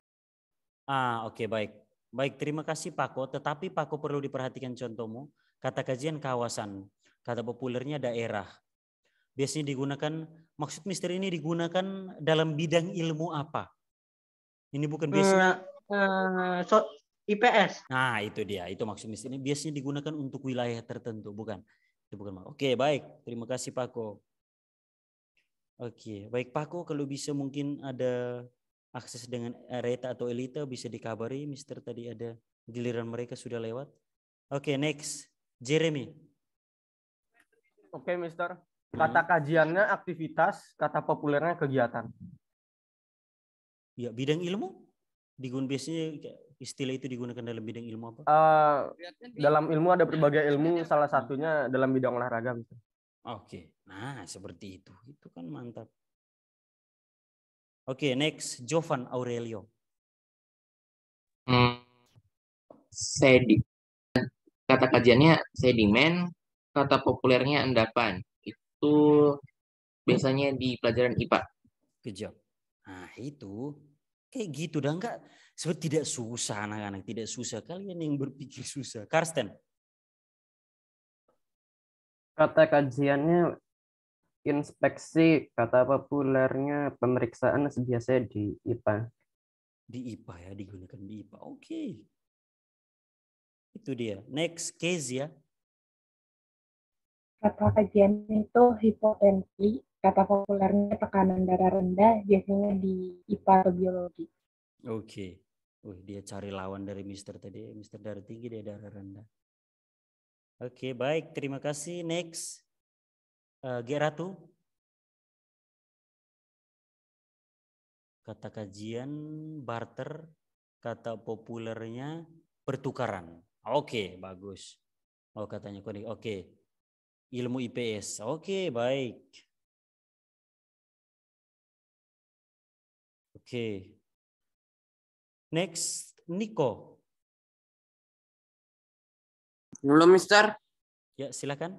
Ah, oke okay, baik. Baik, terima kasih Pako. Tetapi Pako perlu diperhatikan contohmu. Kata kajian kawasan, kata populernya daerah. Biasanya digunakan, maksud misteri ini digunakan dalam bidang ilmu apa? Ini bukan biasanya... Uh, eh, uh, eh, so, IPS. Nah, itu dia. Itu maksud misteri. Biasanya digunakan untuk wilayah tertentu, bukan? Itu bukan. Oke, okay, baik. Terima kasih Pako. Oke, okay. baik Pak Ko, kalau bisa mungkin ada akses dengan Reta atau Elita bisa dikabari, Mister tadi ada giliran mereka sudah lewat. Oke, okay, next. Jeremy. Oke, okay, Mister. Kata hmm. kajiannya aktivitas, kata populernya kegiatan. Ya, bidang ilmu? Digun biasanya istilah itu digunakan dalam bidang ilmu apa? Uh, dalam ilmu ada berbagai ilmu, salah satunya dalam bidang olahraga, Mister. Oke, nah seperti itu. Itu kan mantap. Oke, next Jovan Aurelio. Hmm, sedi. Kata kajiannya sedimen, kata populernya endapan. Itu biasanya di pelajaran IPA. Kejap. Nah, itu kayak gitu dah enggak sebab tidak susah anak-anak, tidak susah. Kalian yang berpikir susah. Karsten kata kajiannya inspeksi kata populernya pemeriksaan biasanya di IPA di IPA ya digunakan di IPA oke okay. itu dia next case ya kata kajian itu hipotensi kata populernya tekanan darah rendah biasanya di IPA atau biologi oke okay. Wih, dia cari lawan dari Mister tadi. Mister darah tinggi, dia darah rendah. Oke, baik. Terima kasih. Next, uh, eh, Geratu. Kata kajian barter, kata populernya pertukaran. Oke, bagus. Oh, katanya konik. Oke. Ilmu IPS. Oke, baik. Oke. Next, Niko. Belum, Mister. Ya, silakan.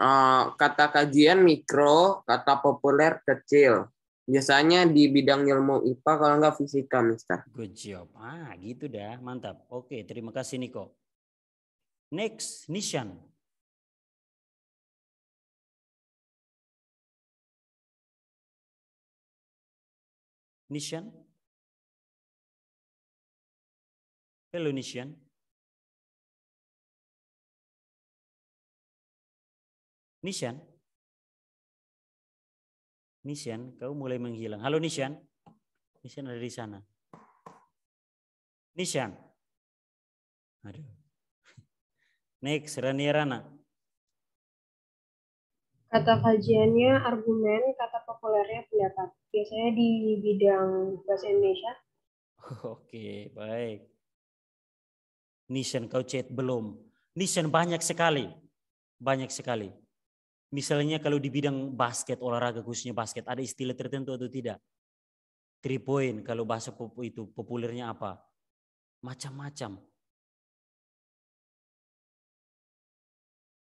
Uh, kata kajian mikro, kata populer kecil. Biasanya di bidang ilmu IPA kalau nggak fisika, Mister. Good job. Ah, gitu dah. Mantap. Oke, terima kasih Niko. Next, Nishan. Nishan? Hello, Nishan. Nishan. Nishan, kau mulai menghilang. Halo Nishan. Nishan ada di sana. Nishan. Aduh. *laughs* Next, Rani Rana. Kata kajiannya argumen, kata populernya pendapat. Biasanya di bidang bahasa Indonesia. *laughs* Oke, baik. Nishan, kau chat belum. Nishan banyak sekali. Banyak sekali misalnya kalau di bidang basket olahraga khususnya basket ada istilah tertentu atau tidak three point kalau bahasa itu populernya apa macam-macam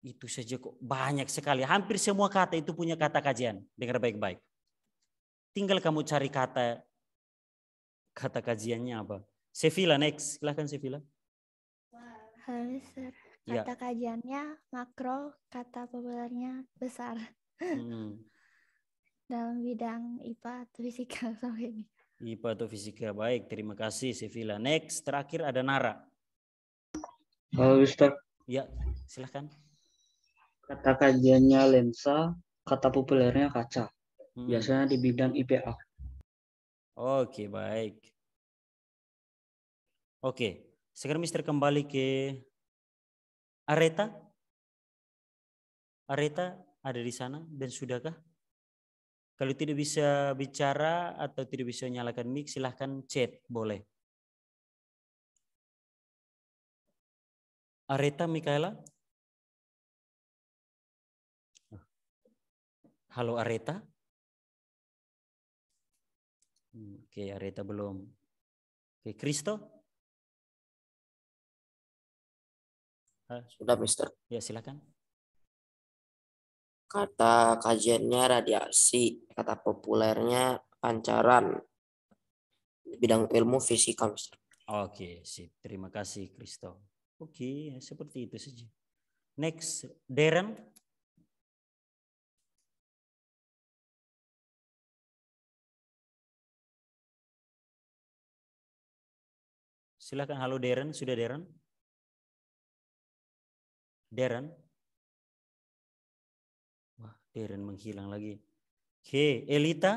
itu saja kok banyak sekali hampir semua kata itu punya kata kajian dengar baik-baik tinggal kamu cari kata kata kajiannya apa Sevilla next silahkan Sevilla Halo, sir. Ya. Kata kajiannya makro, kata populernya besar. Hmm. *laughs* Dalam bidang IPA atau fisika *laughs* sampai ini. IPA atau fisika baik. Terima kasih Sevilla. Next, terakhir ada Nara. Halo Ustaz. Ya, silahkan. Kata kajiannya lensa, kata populernya kaca. Hmm. Biasanya di bidang IPA. Oke, baik. Oke, sekarang Mister kembali ke Areta? Areta ada di sana dan sudahkah? Kalau tidak bisa bicara atau tidak bisa nyalakan mic, silahkan chat, boleh. Areta Mikaela? Halo Areta? Hmm, oke, Areta belum. Oke, Kristo? Sudah, Mister. Ya, silakan. Kata kajiannya radiasi, kata populernya pancaran. Bidang ilmu fisika, Mister. Oke, sip. Terima kasih, Kristo. Oke, seperti itu saja. Next, Darren. Silakan halo Darren, sudah Darren? Darren. Wah, Darren menghilang lagi. Oke, Elita.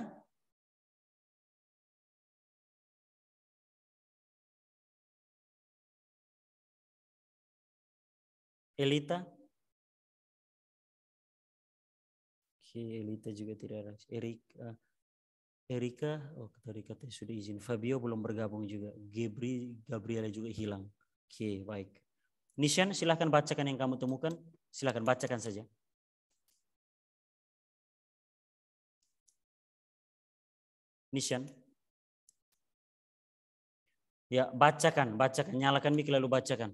Elita. Oke, Elita juga tidak ada. Erika. Erika, oh Erika sudah izin. Fabio belum bergabung juga. Gabri, Gabriela juga hilang. Oke, baik. Nishan, silahkan bacakan yang kamu temukan. Silahkan bacakan saja. Nishan. Ya, bacakan, bacakan. Nyalakan mic lalu bacakan.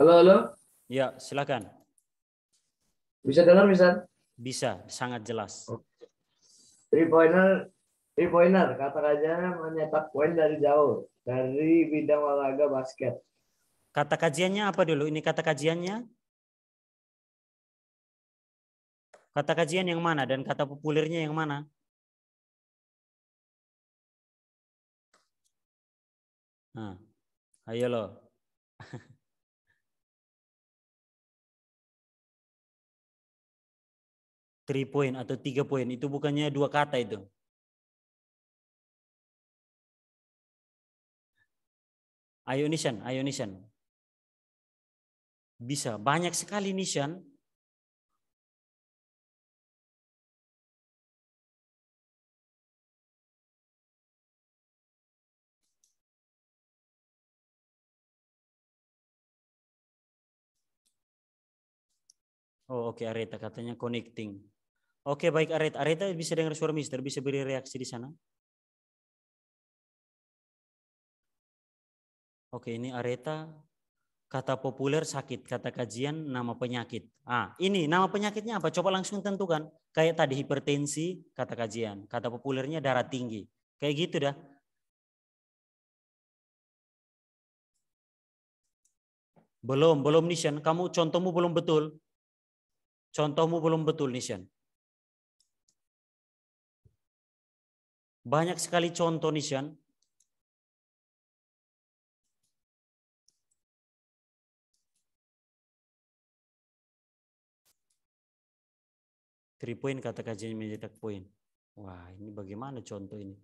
Halo, halo. Ya, silakan. Bisa dengar, bisa? Bisa, sangat jelas. Three pointer Three pointer, kata kerjanya menyetak poin dari jauh dari bidang olahraga basket. Kata kajiannya apa dulu? Ini kata kajiannya? Kata kajian yang mana dan kata populernya yang mana? Nah, ayo loh. *laughs* Three point atau tiga poin itu bukannya dua kata itu? Ionisian, Ionisian. Bisa banyak sekali nisian. Oh, oke okay, Areta katanya connecting. Oke, okay, baik Areta. Areta bisa dengar suara Mister, bisa beri reaksi di sana. Oke, ini areta kata populer sakit, kata kajian nama penyakit. Ah, ini nama penyakitnya apa? Coba langsung tentukan. Kayak tadi hipertensi, kata kajian, kata populernya darah tinggi. Kayak gitu dah. Belum, belum Nishan. Kamu contohmu belum betul. Contohmu belum betul Nishan. Banyak sekali contoh Nishan. 3 point kata kajian mencetak poin. Wah, ini bagaimana contoh ini?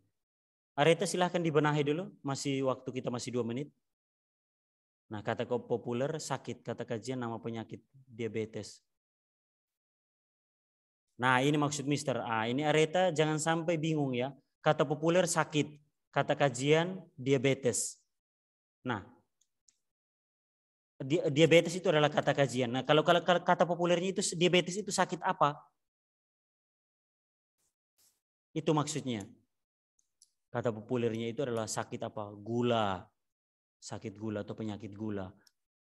Areta silahkan dibenahi dulu, masih waktu kita masih dua menit. Nah, kata populer sakit, kata kajian nama penyakit diabetes. Nah, ini maksud Mister. A. Ah, ini Areta jangan sampai bingung ya. Kata populer sakit, kata kajian diabetes. Nah, diabetes itu adalah kata kajian. Nah, kalau kata populernya itu diabetes itu sakit apa? Itu maksudnya. Kata populernya itu adalah sakit apa? Gula. Sakit gula atau penyakit gula.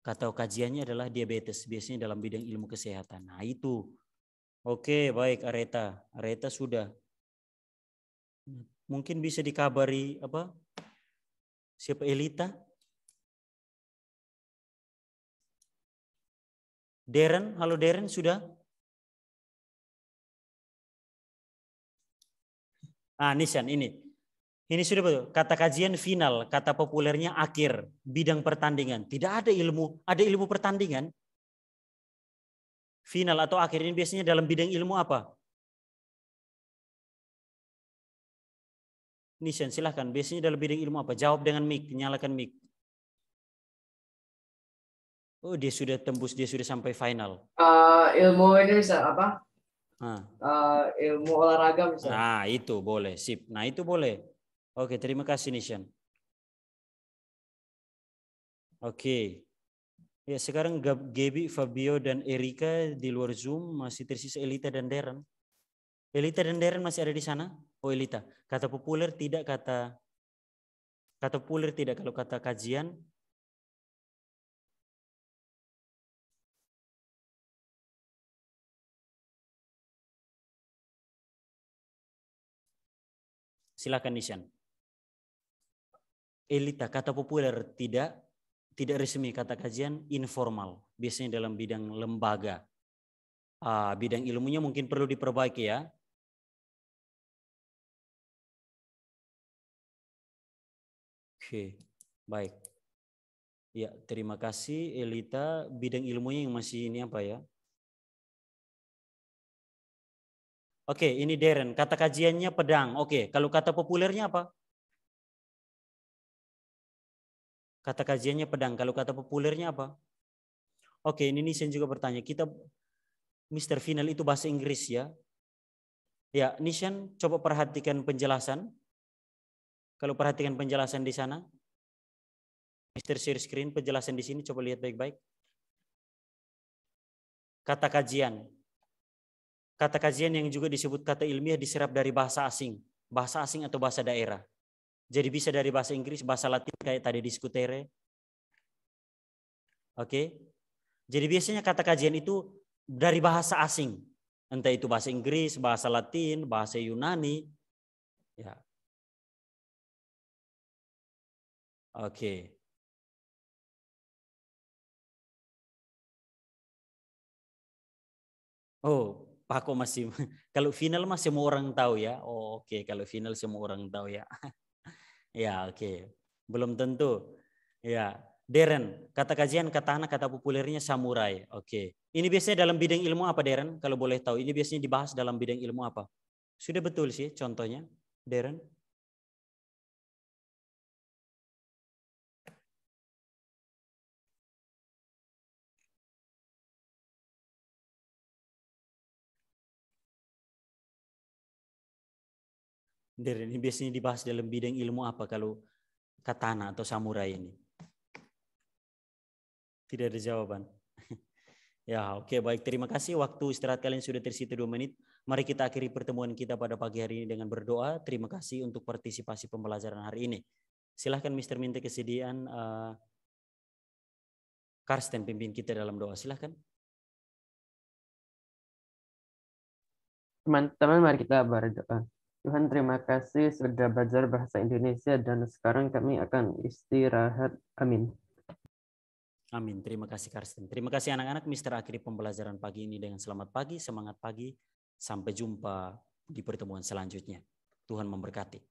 Kata kajiannya adalah diabetes, biasanya dalam bidang ilmu kesehatan. Nah itu. Oke, baik Areta. Areta sudah. Mungkin bisa dikabari apa? Siapa Elita? Darren, halo Darren sudah? Ah, Nishan ini. Ini sudah betul. Kata kajian final, kata populernya akhir, bidang pertandingan. Tidak ada ilmu, ada ilmu pertandingan. Final atau akhir ini biasanya dalam bidang ilmu apa? Nishan, silahkan. Biasanya dalam bidang ilmu apa? Jawab dengan mic, nyalakan mic. Oh, dia sudah tembus, dia sudah sampai final. Uh, ilmu ini apa? ah. uh, ilmu olahraga misalnya. Nah itu boleh, sip. Nah itu boleh. Oke, terima kasih Nishan. Oke. Ya sekarang Gabi, Fabio, dan Erika di luar Zoom masih tersisa Elita dan deren Elita dan deren masih ada di sana? Oh Elita, kata populer tidak kata kata populer tidak kalau kata kajian Silakan Nishan. Elita, kata populer tidak tidak resmi, kata kajian informal, biasanya dalam bidang lembaga. Uh, bidang ilmunya mungkin perlu diperbaiki ya. Oke, baik. Ya, terima kasih Elita. Bidang ilmunya yang masih ini apa ya? Oke, ini Darren. Kata kajiannya pedang. Oke, kalau kata populernya apa? Kata kajiannya pedang. Kalau kata populernya apa? Oke, ini Nisen juga bertanya. Kita Mr. Final itu bahasa Inggris ya. Ya, Nishan coba perhatikan penjelasan. Kalau perhatikan penjelasan di sana. Mr. Share Screen, penjelasan di sini coba lihat baik-baik. Kata kajian. Kata kajian yang juga disebut kata ilmiah diserap dari bahasa asing, bahasa asing atau bahasa daerah. Jadi bisa dari bahasa Inggris, bahasa Latin kayak tadi diskutere. Oke. Jadi biasanya kata kajian itu dari bahasa asing. Entah itu bahasa Inggris, bahasa Latin, bahasa Yunani. Ya. Oke. Oh, Pak kok masih *laughs* kalau final masih semua orang tahu ya. Oh, oke okay. kalau final semua orang tahu ya. *laughs* ya, oke. Okay. Belum tentu. Ya, Deren, kata kajian, kata anak, kata populernya samurai. Oke. Okay. Ini biasanya dalam bidang ilmu apa, Deren? Kalau boleh tahu, ini biasanya dibahas dalam bidang ilmu apa? Sudah betul sih contohnya, Deren? Dari ini biasanya dibahas dalam bidang ilmu apa kalau katana atau samurai ini? Tidak ada jawaban. *laughs* Ya, oke okay, baik. Terima kasih waktu istirahat kalian sudah tersita dua menit. Mari kita akhiri pertemuan kita pada pagi hari ini dengan berdoa. Terima kasih untuk partisipasi pembelajaran hari ini. Silahkan Mr. minta kesediaan uh, Karsten pimpin kita dalam doa. Silahkan. Teman-teman mari kita berdoa. Tuhan terima kasih sudah belajar bahasa Indonesia dan sekarang kami akan istirahat. Amin. Amin. Terima kasih Karsten. Terima kasih anak-anak Mister akhiri pembelajaran pagi ini dengan selamat pagi, semangat pagi. Sampai jumpa di pertemuan selanjutnya. Tuhan memberkati.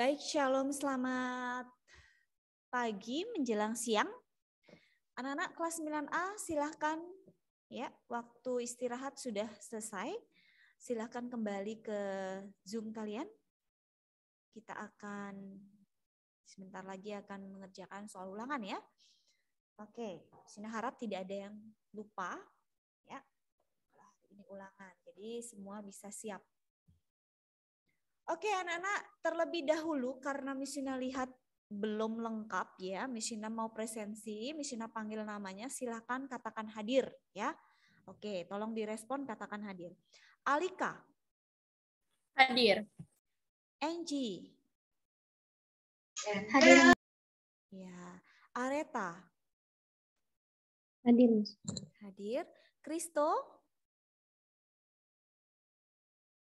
Baik, Shalom. Selamat pagi menjelang siang. Anak-anak kelas 9A silahkan Ya, waktu istirahat sudah selesai. Silahkan kembali ke Zoom kalian. Kita akan sebentar lagi akan mengerjakan soal ulangan ya. Oke, Sina harap tidak ada yang lupa ya. Ini ulangan. Jadi semua bisa siap. Oke, anak-anak, terlebih dahulu karena misalnya lihat belum lengkap ya, Misina mau presensi, Misina panggil namanya, silahkan katakan hadir ya. Oke, tolong direspon katakan hadir. Alika. Hadir. Angie. Hadir. Ya. Areta. Hadir. Hadir. Kristo.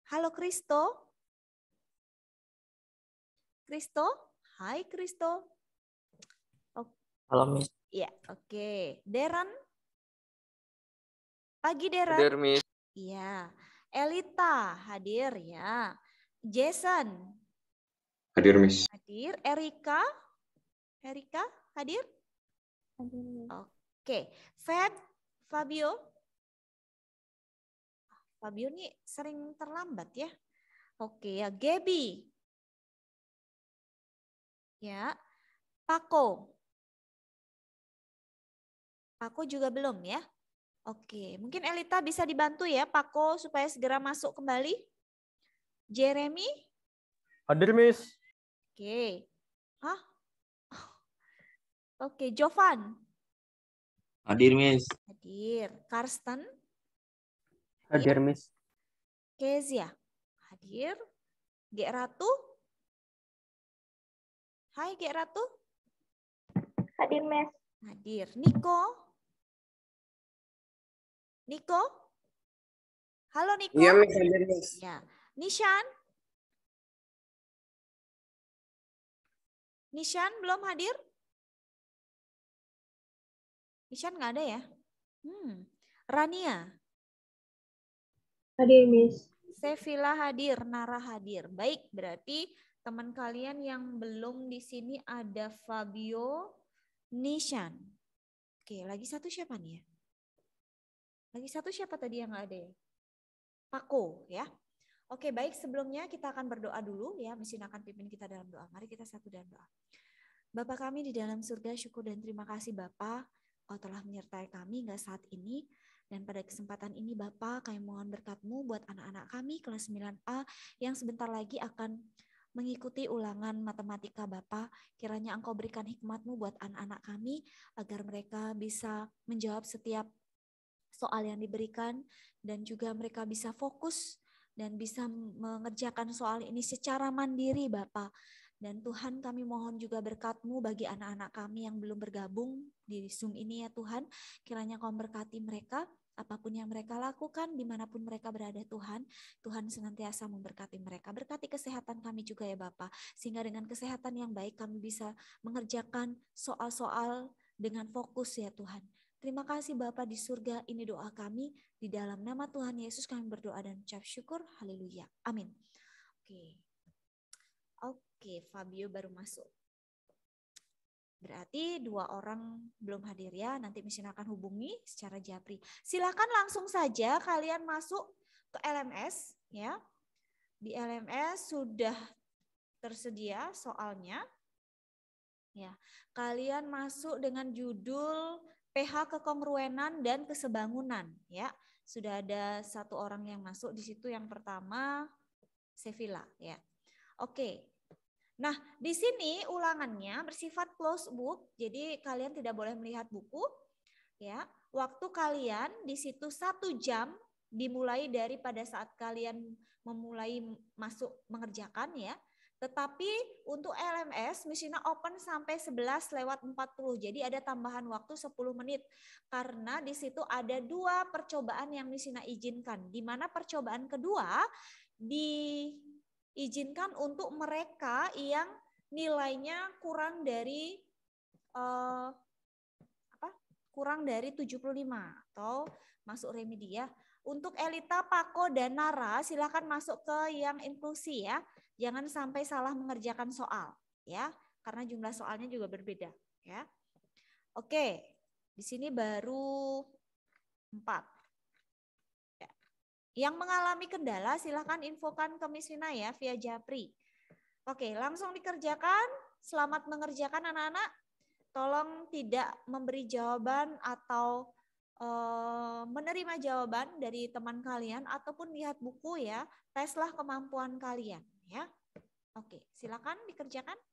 Halo Kristo. Kristo. Hai Kristo. Halo Miss. Iya, oke. Okay. Deran? Pagi Deran. Hadir Miss. Iya. Elita hadir ya. Jason. Hadir Miss. Hadir. Erika? Erika hadir? Hadir Oke. Okay. Feb, Fabio? Fabio nih sering terlambat ya. Oke okay, ya, Gaby. Ya. Pako. Pako juga belum ya. Oke, mungkin Elita bisa dibantu ya Pako supaya segera masuk kembali. Jeremy? Hadir, Miss. Oke. Hah? Oke, Jovan. Hadir, Miss. Hadir. Karsten? Hadir, Miss. Kezia? Hadir. G Ratu? Hai Kak Ratu. Hadir, Mas. Hadir. Niko? Niko? Halo Niko. Iya, Mas. Hadir, Mas. Ya. Nishan? Nishan belum hadir? Nishan nggak ada ya? Hmm. Rania? Hadir, Miss. Sevilla hadir, Nara hadir. Baik, berarti teman kalian yang belum di sini ada Fabio Nishan. Oke, lagi satu siapa nih ya? Lagi satu siapa tadi yang nggak ada ya? Pako ya. Oke, baik sebelumnya kita akan berdoa dulu ya. Mesin akan pimpin kita dalam doa. Mari kita satu dalam doa. Bapak kami di dalam surga, syukur dan terima kasih Bapak. Kau telah menyertai kami hingga saat ini. Dan pada kesempatan ini Bapak, kami mohon berkatmu buat anak-anak kami kelas 9A yang sebentar lagi akan mengikuti ulangan matematika Bapa. Kiranya Engkau berikan hikmatmu buat anak-anak kami agar mereka bisa menjawab setiap soal yang diberikan dan juga mereka bisa fokus dan bisa mengerjakan soal ini secara mandiri Bapak. Dan Tuhan kami mohon juga berkatmu bagi anak-anak kami yang belum bergabung di Zoom ini ya Tuhan. Kiranya kau berkati mereka apapun yang mereka lakukan, dimanapun mereka berada Tuhan, Tuhan senantiasa memberkati mereka. Berkati kesehatan kami juga ya Bapak, sehingga dengan kesehatan yang baik kami bisa mengerjakan soal-soal dengan fokus ya Tuhan. Terima kasih Bapak di surga, ini doa kami. Di dalam nama Tuhan Yesus kami berdoa dan ucap syukur. Haleluya. Amin. Oke. Oke, Fabio baru masuk. Berarti dua orang belum hadir ya. Nanti mesin akan hubungi secara japri. silahkan langsung saja kalian masuk ke LMS ya. Di LMS sudah tersedia soalnya. Ya, kalian masuk dengan judul PH kekongruenan dan kesebangunan ya. Sudah ada satu orang yang masuk di situ yang pertama Sevilla ya. Oke, Nah, di sini ulangannya bersifat close book, jadi kalian tidak boleh melihat buku. Ya, waktu kalian di situ satu jam dimulai dari pada saat kalian memulai masuk mengerjakan ya. Tetapi untuk LMS Misina open sampai 11 lewat 40. Jadi ada tambahan waktu 10 menit karena di situ ada dua percobaan yang Misina izinkan. Di mana percobaan kedua di izinkan untuk mereka yang nilainya kurang dari eh, apa? kurang dari 75 atau masuk remedia. Ya. Untuk Elita, Pako, dan Nara silakan masuk ke yang inklusi ya. Jangan sampai salah mengerjakan soal ya, karena jumlah soalnya juga berbeda ya. Oke, di sini baru empat yang mengalami kendala silahkan infokan ke Miss Vina ya via Japri. Oke, langsung dikerjakan. Selamat mengerjakan anak-anak. Tolong tidak memberi jawaban atau eh, menerima jawaban dari teman kalian ataupun lihat buku ya. Teslah kemampuan kalian ya. Oke, silakan dikerjakan.